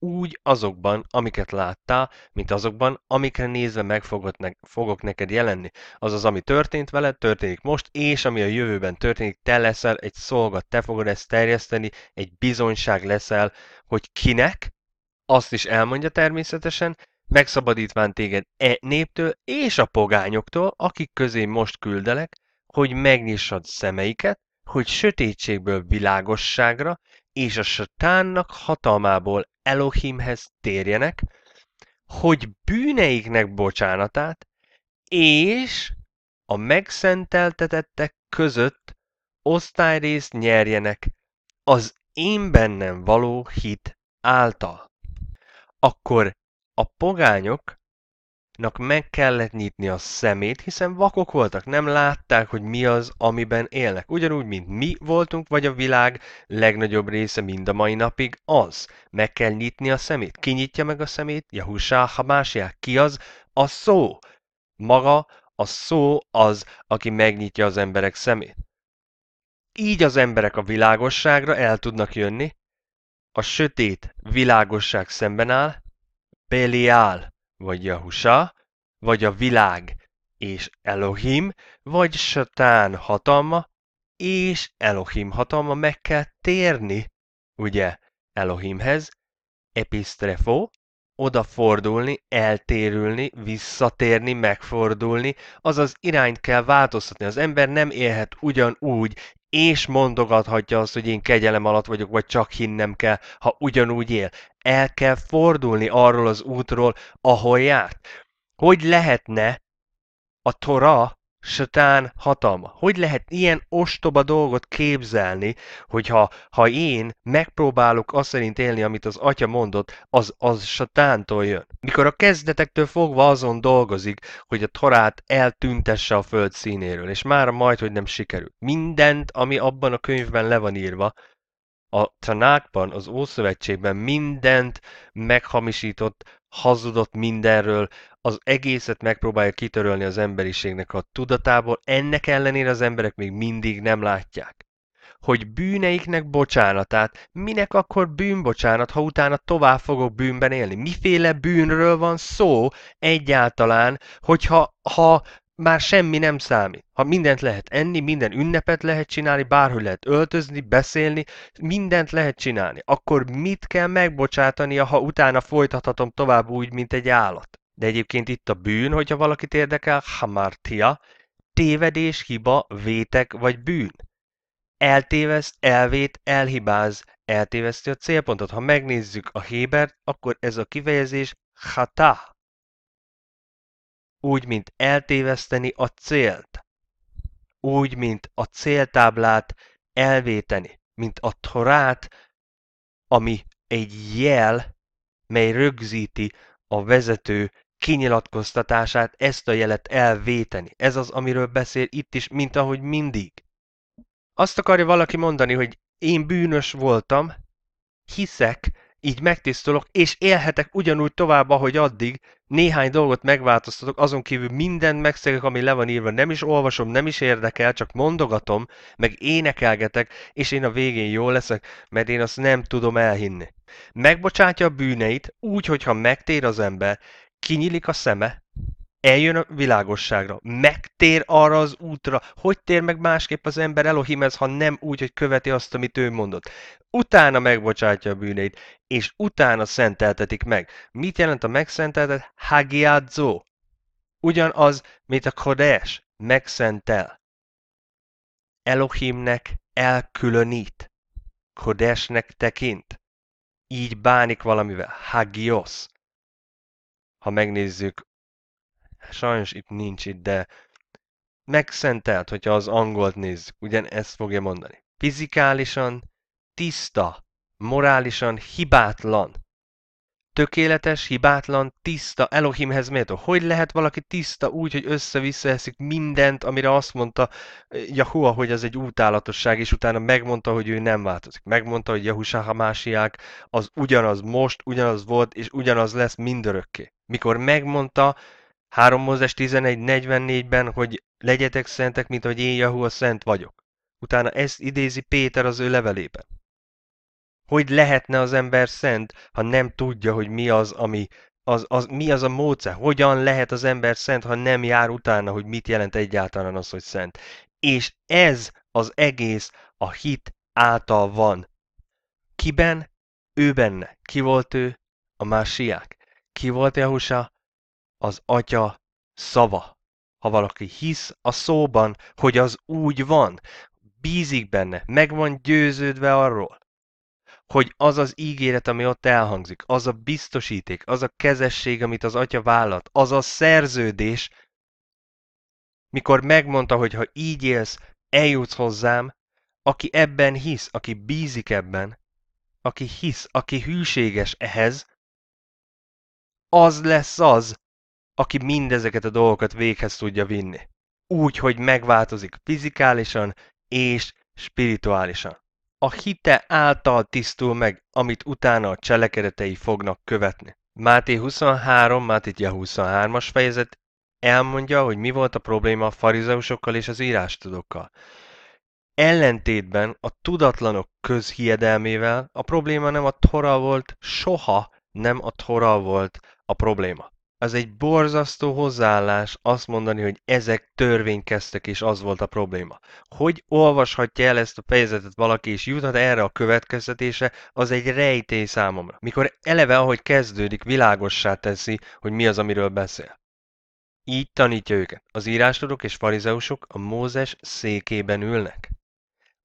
[SPEAKER 1] úgy azokban, amiket láttál, mint azokban, amikre nézve meg fogod ne- fogok neked jelenni. Azaz, ami történt veled, történik most, és ami a jövőben történik, te leszel egy szolga, te fogod ezt terjeszteni, egy bizonyság leszel, hogy kinek, azt is elmondja természetesen, megszabadítván téged e néptől és a pogányoktól, akik közé most küldelek, hogy megnyissad szemeiket, hogy sötétségből világosságra, és a satánnak hatalmából Elohimhez térjenek, hogy bűneiknek bocsánatát és a megszenteltetettek között osztályrészt nyerjenek az én bennem való hit által. Akkor a pogányok nak meg kellett nyitni a szemét, hiszen vakok voltak, nem látták, hogy mi az, amiben élnek. Ugyanúgy, mint mi voltunk, vagy a világ legnagyobb része mind a mai napig az. Meg kell nyitni a szemét. Ki nyitja meg a szemét? Jahusá, Hamásiá. Ki az? A szó. Maga a szó az, aki megnyitja az emberek szemét. Így az emberek a világosságra el tudnak jönni, a sötét világosság szemben áll, Béliál vagy Jahusa, vagy a világ és Elohim, vagy Satán hatalma és Elohim hatalma meg kell térni, ugye, Elohimhez, episztrefó, odafordulni, eltérülni, visszatérni, megfordulni, azaz irányt kell változtatni. Az ember nem élhet ugyanúgy és mondogathatja azt, hogy én kegyelem alatt vagyok, vagy csak hinnem kell, ha ugyanúgy él. El kell fordulni arról az útról, ahol járt. Hogy lehetne a Torah Sötán hatalma. Hogy lehet ilyen ostoba dolgot képzelni, hogyha ha én megpróbálok azt szerint élni, amit az atya mondott, az, az satántól jön. Mikor a kezdetektől fogva azon dolgozik, hogy a torát eltüntesse a föld színéről, és már majd, hogy nem sikerül. Mindent, ami abban a könyvben le van írva, a tanákban, az Ószövetségben mindent meghamisított, hazudott mindenről, az egészet megpróbálja kitörölni az emberiségnek a tudatából, ennek ellenére az emberek még mindig nem látják. Hogy bűneiknek bocsánatát, minek akkor bűnbocsánat, ha utána tovább fogok bűnben élni? Miféle bűnről van szó egyáltalán, hogyha ha már semmi nem számít. Ha mindent lehet enni, minden ünnepet lehet csinálni, bárhol lehet öltözni, beszélni, mindent lehet csinálni. Akkor mit kell megbocsátania, ha utána folytathatom tovább úgy, mint egy állat? De egyébként itt a bűn, hogyha valakit érdekel, hamartia, tévedés, hiba, vétek vagy bűn. Eltéveszt, elvét, elhibáz, eltéveszti a célpontot. Ha megnézzük a Hébert, akkor ez a kifejezés hatá, úgy, mint eltéveszteni a célt, úgy, mint a céltáblát elvéteni, mint a torát, ami egy jel, mely rögzíti a vezető kinyilatkoztatását, ezt a jelet elvéteni. Ez az, amiről beszél itt is, mint ahogy mindig. Azt akarja valaki mondani, hogy én bűnös voltam, hiszek, így megtisztolok, és élhetek ugyanúgy tovább, ahogy addig, néhány dolgot megváltoztatok, azon kívül mindent megszegek, ami le van írva, nem is olvasom, nem is érdekel, csak mondogatom, meg énekelgetek, és én a végén jól leszek, mert én azt nem tudom elhinni. Megbocsátja a bűneit úgy, hogyha megtér az ember, kinyílik a szeme, eljön a világosságra, megtér arra az útra, hogy tér meg másképp az ember Elohimhez, ha nem úgy, hogy követi azt, amit ő mondott. Utána megbocsátja a bűneit, és utána szenteltetik meg. Mit jelent a megszenteltet? Hagiadzo. Ugyanaz, mint a kodes, megszentel. Elohimnek elkülönít. Kodesnek tekint. Így bánik valamivel. Hagios. Ha megnézzük sajnos itt nincs itt, de megszentelt, hogyha az angolt nézzük, ugyan ezt fogja mondani. Fizikálisan tiszta, morálisan hibátlan. Tökéletes, hibátlan, tiszta, Elohimhez méltó. Hogy lehet valaki tiszta úgy, hogy össze-vissza eszik mindent, amire azt mondta Jahua, hogy ez egy utálatosság, és utána megmondta, hogy ő nem változik. Megmondta, hogy Jahusa Hamásiák az ugyanaz most, ugyanaz volt, és ugyanaz lesz mindörökké. Mikor megmondta, 3 Mózes 11.44-ben, hogy legyetek szentek, mint hogy én a szent vagyok. Utána ezt idézi Péter az ő levelében. Hogy lehetne az ember szent, ha nem tudja, hogy mi az, ami, az, az, mi az a módszer? Hogyan lehet az ember szent, ha nem jár utána, hogy mit jelent egyáltalán az, hogy szent? És ez az egész a hit által van. Kiben? Ő benne. Ki volt ő? A másiák. Ki volt Jahusa? az Atya szava. Ha valaki hisz a szóban, hogy az úgy van, bízik benne, meg van győződve arról, hogy az az ígéret, ami ott elhangzik, az a biztosíték, az a kezesség, amit az atya vállalt, az a szerződés, mikor megmondta, hogy ha így élsz, eljutsz hozzám, aki ebben hisz, aki bízik ebben, aki hisz, aki hűséges ehhez, az lesz az, aki mindezeket a dolgokat véghez tudja vinni. Úgy, hogy megváltozik fizikálisan és spirituálisan. A hite által tisztul meg, amit utána a cselekedetei fognak követni. Máté 23, Máté 23-as fejezet elmondja, hogy mi volt a probléma a farizeusokkal és az írástudókkal. Ellentétben a tudatlanok közhiedelmével a probléma nem a tora volt, soha nem a tora volt a probléma az egy borzasztó hozzáállás azt mondani, hogy ezek törvénykeztek, és az volt a probléma. Hogy olvashatja el ezt a fejezetet valaki, és juthat erre a következtetése, az egy rejtély számomra. Mikor eleve, ahogy kezdődik, világossá teszi, hogy mi az, amiről beszél. Így tanítja őket. Az írástudók és farizeusok a Mózes székében ülnek.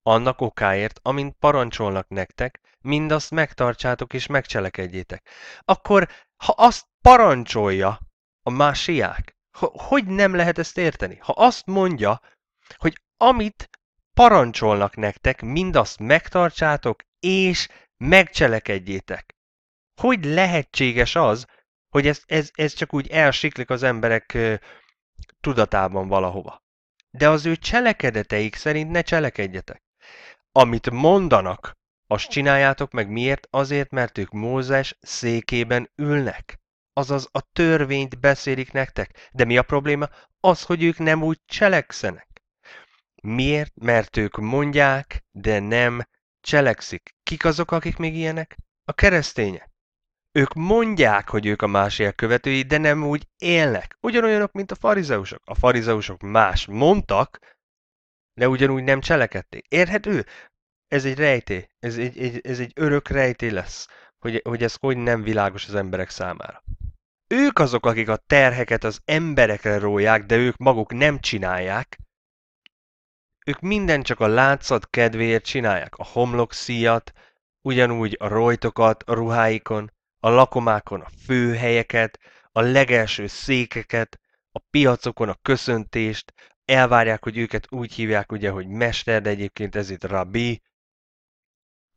[SPEAKER 1] Annak okáért, amint parancsolnak nektek, mindazt megtartsátok és megcselekedjétek. Akkor, ha azt parancsolja a másiák, hogy nem lehet ezt érteni? Ha azt mondja, hogy amit parancsolnak nektek, mindazt megtartsátok és megcselekedjétek. Hogy lehetséges az, hogy ez, ez, ez csak úgy elsiklik az emberek tudatában valahova? De az ő cselekedeteik szerint ne cselekedjetek. Amit mondanak, azt csináljátok meg miért? Azért, mert ők Mózes székében ülnek. Azaz a törvényt beszélik nektek. De mi a probléma? Az, hogy ők nem úgy cselekszenek. Miért? Mert ők mondják, de nem cselekszik. Kik azok, akik még ilyenek? A keresztények. Ők mondják, hogy ők a másik követői, de nem úgy élnek. Ugyanolyanok, mint a farizeusok. A farizeusok más mondtak, de ugyanúgy nem cselekedték. Érhető? ez egy rejté, ez egy, egy, ez egy örök rejté lesz, hogy, hogy ez hogy nem világos az emberek számára. Ők azok, akik a terheket az emberekre róják, de ők maguk nem csinálják. Ők minden csak a látszat kedvéért csinálják. A homlok szíjat, ugyanúgy a rojtokat a ruháikon, a lakomákon a főhelyeket, a legelső székeket, a piacokon a köszöntést, elvárják, hogy őket úgy hívják, ugye, hogy mester, de egyébként ez itt rabbi,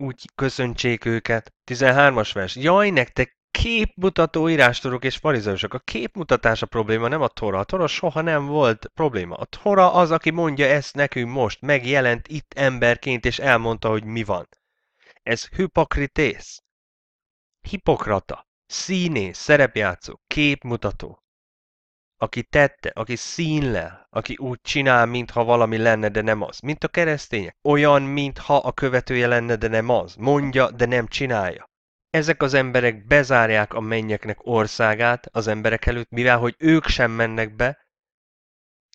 [SPEAKER 1] úgy köszöntsék őket. 13-as vers. Jaj, nektek képmutató írástorok és farizősök. A képmutatás a probléma, nem a tora. A tora soha nem volt probléma. A tora az, aki mondja ezt nekünk most, megjelent itt emberként, és elmondta, hogy mi van. Ez hipokritész. Hipokrata. Színész, szerepjátszó, képmutató aki tette, aki színle, aki úgy csinál, mintha valami lenne, de nem az. Mint a keresztények. Olyan, mintha a követője lenne, de nem az. Mondja, de nem csinálja. Ezek az emberek bezárják a mennyeknek országát az emberek előtt, mivel hogy ők sem mennek be,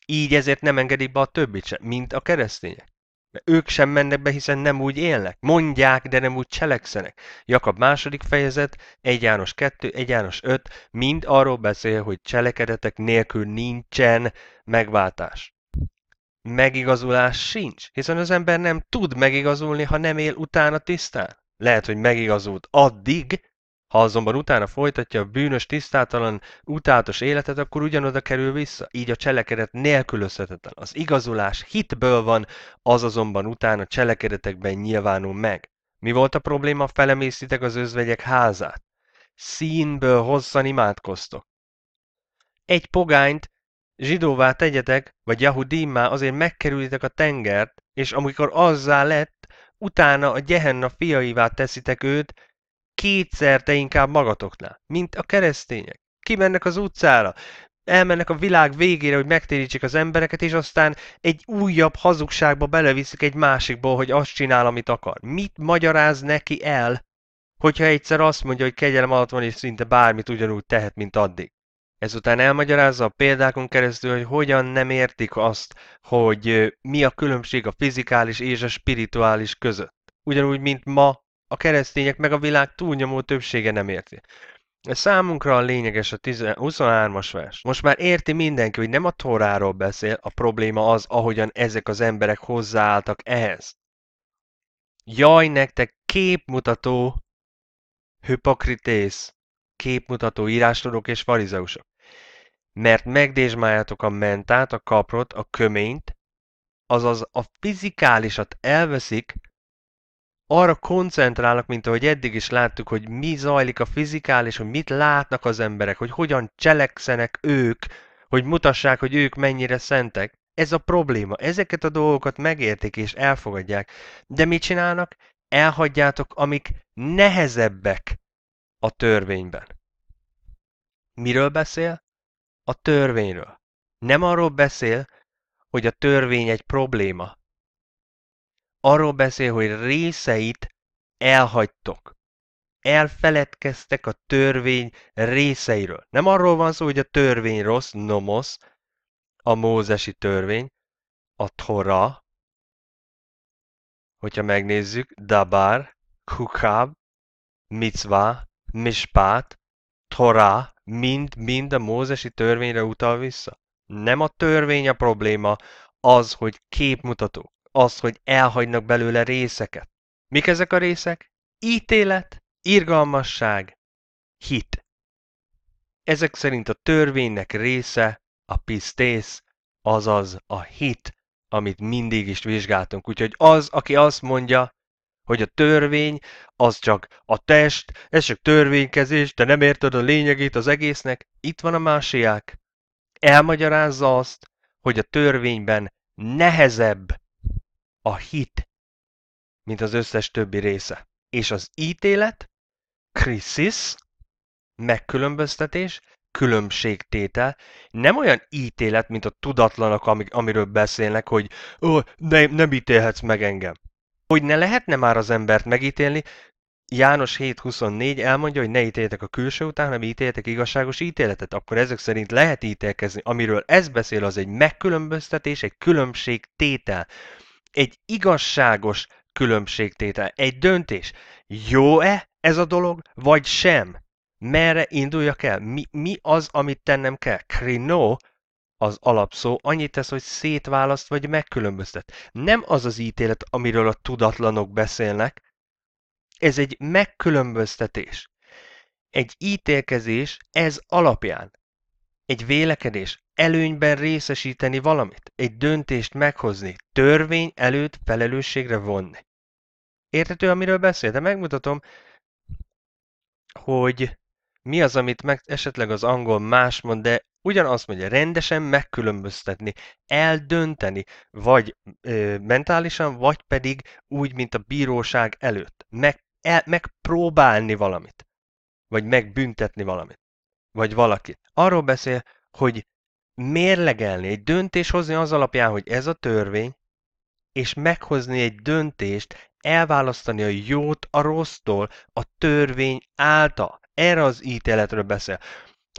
[SPEAKER 1] így ezért nem engedik be a többit sem, mint a keresztények. Mert ők sem mennek be, hiszen nem úgy élnek. Mondják, de nem úgy cselekszenek. Jakab második fejezet, 1 János 2, 1 János 5, mind arról beszél, hogy cselekedetek nélkül nincsen megváltás. Megigazulás sincs, hiszen az ember nem tud megigazulni, ha nem él utána tisztán. Lehet, hogy megigazult addig, ha azonban utána folytatja a bűnös, tisztátalan, utálatos életet, akkor ugyanoda kerül vissza. Így a cselekedet nélkülözhetetlen. Az igazolás hitből van, az azonban utána cselekedetekben nyilvánul meg. Mi volt a probléma? Felemészitek az özvegyek házát. Színből hosszan imádkoztok. Egy pogányt zsidóvá tegyetek, vagy jahudimmá, azért megkerülitek a tengert, és amikor azzá lett, utána a gyehenna fiaivá teszitek őt, kétszer, de inkább magatoknál, mint a keresztények. Kimennek az utcára, elmennek a világ végére, hogy megtérítsék az embereket, és aztán egy újabb hazugságba beleviszik egy másikból, hogy azt csinál, amit akar. Mit magyaráz neki el, hogyha egyszer azt mondja, hogy kegyelem alatt van, és szinte bármit ugyanúgy tehet, mint addig? Ezután elmagyarázza a példákon keresztül, hogy hogyan nem értik azt, hogy mi a különbség a fizikális és a spirituális között. Ugyanúgy, mint ma a keresztények meg a világ túlnyomó többsége nem érti. Ez számunkra a lényeges a 23-as vers. Most már érti mindenki, hogy nem a toráról beszél, a probléma az, ahogyan ezek az emberek hozzáálltak ehhez. Jaj, nektek képmutató hipokritész, képmutató írástudók és farizeusok. Mert megdésmáljátok a mentát, a kaprot, a köményt, azaz a fizikálisat elveszik, arra koncentrálnak, mint ahogy eddig is láttuk, hogy mi zajlik a fizikális, hogy mit látnak az emberek, hogy hogyan cselekszenek ők, hogy mutassák, hogy ők mennyire szentek. Ez a probléma. Ezeket a dolgokat megértik és elfogadják. De mit csinálnak? Elhagyjátok, amik nehezebbek a törvényben. Miről beszél? A törvényről. Nem arról beszél, hogy a törvény egy probléma, arról beszél, hogy részeit elhagytok. Elfeledkeztek a törvény részeiről. Nem arról van szó, hogy a törvény rossz, nomos, a mózesi törvény, a tora, hogyha megnézzük, dabar, kukáb, micvá, mispát, torá, mind-mind a mózesi törvényre utal vissza. Nem a törvény a probléma, az, hogy képmutatók az, hogy elhagynak belőle részeket. Mik ezek a részek? Ítélet, irgalmasság, hit. Ezek szerint a törvénynek része a pisztész, azaz a hit, amit mindig is vizsgáltunk. Úgyhogy az, aki azt mondja, hogy a törvény az csak a test, ez csak törvénykezés, de nem érted a lényegét az egésznek, itt van a másiák. Elmagyarázza azt, hogy a törvényben nehezebb a hit, mint az összes többi része. És az ítélet, krisis, megkülönböztetés, különbségtétel, nem olyan ítélet, mint a tudatlanak, amiről beszélnek, hogy Ó, ne, nem ítélhetsz meg engem. Hogy ne lehetne már az embert megítélni, János 7.24 elmondja, hogy ne ítéljetek a külső után, hanem ítéljetek igazságos ítéletet. Akkor ezek szerint lehet ítélkezni. Amiről ez beszél, az egy megkülönböztetés, egy különbségtétel egy igazságos különbségtétel, egy döntés. Jó-e ez a dolog, vagy sem? Merre induljak el? Mi, mi az, amit tennem kell? Krino az alapszó annyit tesz, hogy szétválaszt vagy megkülönböztet. Nem az az ítélet, amiről a tudatlanok beszélnek. Ez egy megkülönböztetés. Egy ítélkezés ez alapján egy vélekedés, előnyben részesíteni valamit, egy döntést meghozni, törvény előtt felelősségre vonni. Értető, amiről beszél, de megmutatom, hogy mi az, amit meg, esetleg az angol más mond, de ugyanazt mondja, rendesen megkülönböztetni, eldönteni, vagy ö, mentálisan, vagy pedig úgy, mint a bíróság előtt. Meg, el, megpróbálni valamit, vagy megbüntetni valamit vagy valaki arról beszél, hogy mérlegelni, egy döntés hozni az alapján, hogy ez a törvény, és meghozni egy döntést, elválasztani a jót a rossztól a törvény által. Erre az ítéletről beszél.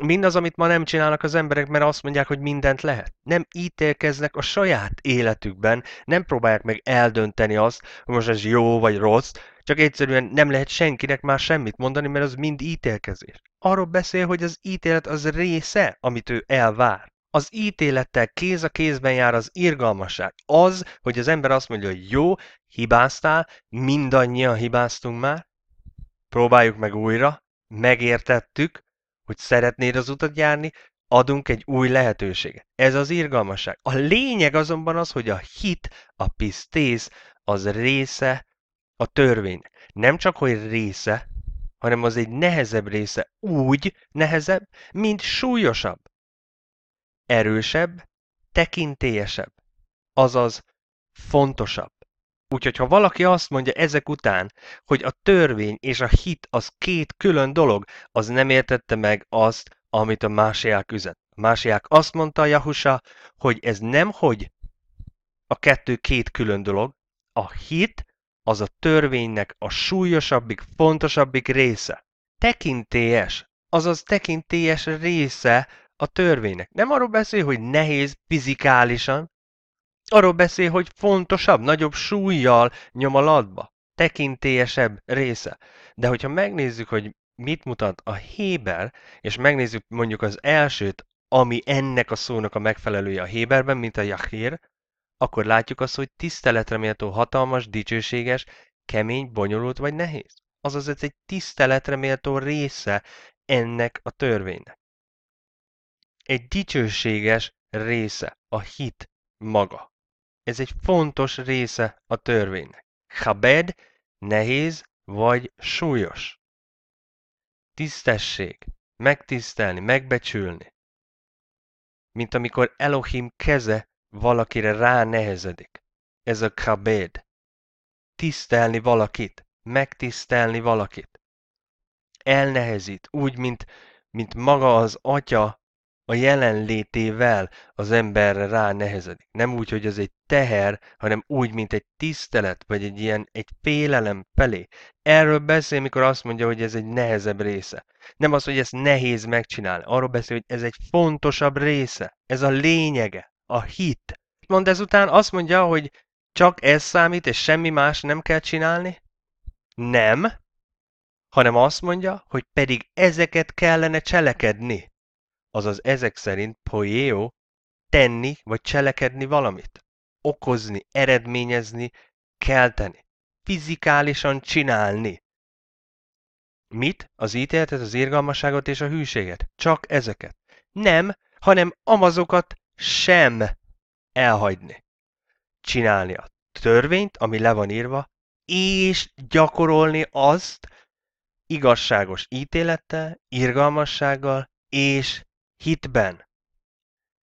[SPEAKER 1] Mindaz, amit ma nem csinálnak az emberek, mert azt mondják, hogy mindent lehet. Nem ítélkeznek a saját életükben, nem próbálják meg eldönteni azt, hogy most ez jó vagy rossz, csak egyszerűen nem lehet senkinek már semmit mondani, mert az mind ítélkezés. Arról beszél, hogy az ítélet az része, amit ő elvár. Az ítélettel kéz a kézben jár az irgalmaság. Az, hogy az ember azt mondja, hogy jó, hibáztál, mindannyian hibáztunk már, próbáljuk meg újra, megértettük, hogy szeretnéd az utat járni, adunk egy új lehetőséget. Ez az irgalmasság. A lényeg azonban az, hogy a hit, a pisztész az része a törvény nem csak hogy része, hanem az egy nehezebb része úgy nehezebb, mint súlyosabb. Erősebb, tekintélyesebb, azaz fontosabb. Úgyhogy ha valaki azt mondja ezek után, hogy a törvény és a hit az két külön dolog, az nem értette meg azt, amit a másiák üzett. A másiák azt mondta a Jahusa, hogy ez nem hogy a kettő két külön dolog, a hit az a törvénynek a súlyosabbik, fontosabbik része. Tekintélyes, azaz tekintélyes része a törvénynek. Nem arról beszél, hogy nehéz fizikálisan, arról beszél, hogy fontosabb, nagyobb súlyjal nyom alatba, tekintélyesebb része. De hogyha megnézzük, hogy mit mutat a Héber, és megnézzük mondjuk az elsőt, ami ennek a szónak a megfelelője a Héberben, mint a jachir akkor látjuk azt, hogy méltó, hatalmas, dicsőséges, kemény, bonyolult vagy nehéz. Azaz ez egy tiszteletre méltó része ennek a törvénynek. Egy dicsőséges része a hit maga. Ez egy fontos része a törvénynek. Chabed, nehéz vagy súlyos. Tisztesség, megtisztelni, megbecsülni. Mint amikor Elohim keze valakire ránehezedik. Ez a kabéd. Tisztelni valakit, megtisztelni valakit. Elnehezít, úgy, mint, mint maga az atya a jelenlétével az emberre ránehezedik. Nem úgy, hogy ez egy teher, hanem úgy, mint egy tisztelet, vagy egy ilyen, egy félelem felé. Erről beszél, mikor azt mondja, hogy ez egy nehezebb része. Nem az, hogy ezt nehéz megcsinálni. Arról beszél, hogy ez egy fontosabb része. Ez a lényege a hit. Mond ezután azt mondja, hogy csak ez számít, és semmi más nem kell csinálni? Nem, hanem azt mondja, hogy pedig ezeket kellene cselekedni. Azaz ezek szerint poéo tenni vagy cselekedni valamit. Okozni, eredményezni, kelteni. Fizikálisan csinálni. Mit? Az ítéletet, az irgalmasságot és a hűséget. Csak ezeket. Nem, hanem amazokat sem elhagyni. Csinálni a törvényt, ami le van írva, és gyakorolni azt igazságos ítélettel, irgalmassággal és hitben.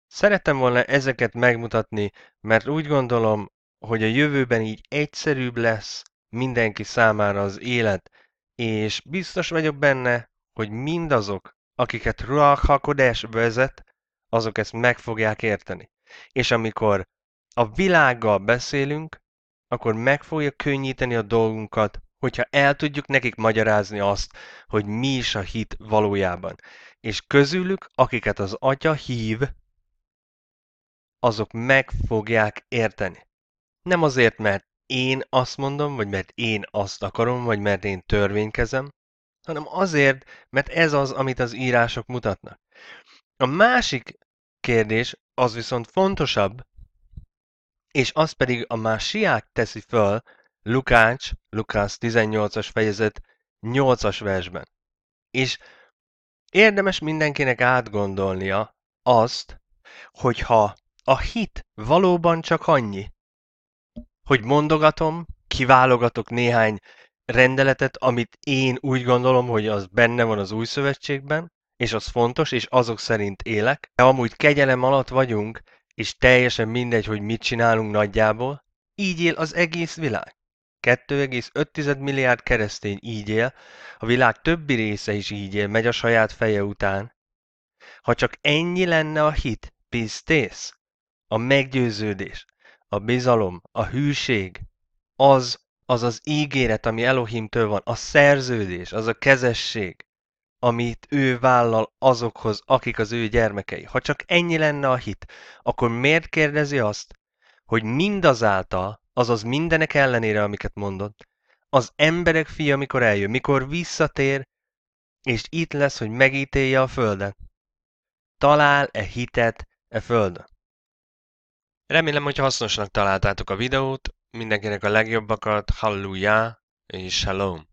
[SPEAKER 1] Szeretem volna ezeket megmutatni, mert úgy gondolom, hogy a jövőben így egyszerűbb lesz mindenki számára az élet, és biztos vagyok benne, hogy mindazok, akiket Ruach Hakodes vezet, azok ezt meg fogják érteni. És amikor a világgal beszélünk, akkor meg fogja könnyíteni a dolgunkat, hogyha el tudjuk nekik magyarázni azt, hogy mi is a hit valójában. És közülük, akiket az atya hív, azok meg fogják érteni. Nem azért, mert én azt mondom, vagy mert én azt akarom, vagy mert én törvénykezem, hanem azért, mert ez az, amit az írások mutatnak. A másik kérdés az viszont fontosabb, és az pedig a másiák teszi föl Lukács, Lukács 18-as fejezet 8-as versben. És érdemes mindenkinek átgondolnia azt, hogyha a hit valóban csak annyi, hogy mondogatom, kiválogatok néhány rendeletet, amit én úgy gondolom, hogy az benne van az új szövetségben, és az fontos, és azok szerint élek, de amúgy kegyelem alatt vagyunk, és teljesen mindegy, hogy mit csinálunk nagyjából, így él az egész világ. 2,5 milliárd keresztény így él, a világ többi része is így él, megy a saját feje után. Ha csak ennyi lenne a hit, pisztész, a meggyőződés, a bizalom, a hűség, az, az az ígéret, ami Elohimtől van, a szerződés, az a kezesség, amit ő vállal azokhoz, akik az ő gyermekei. Ha csak ennyi lenne a hit, akkor miért kérdezi azt, hogy mindazáltal, azaz mindenek ellenére, amiket mondott, az emberek fia mikor eljön, mikor visszatér, és itt lesz, hogy megítélje a földet. Talál-e hitet e földön? Remélem, hogy hasznosnak találtátok a videót, mindenkinek a legjobbakat, halleluja és shalom!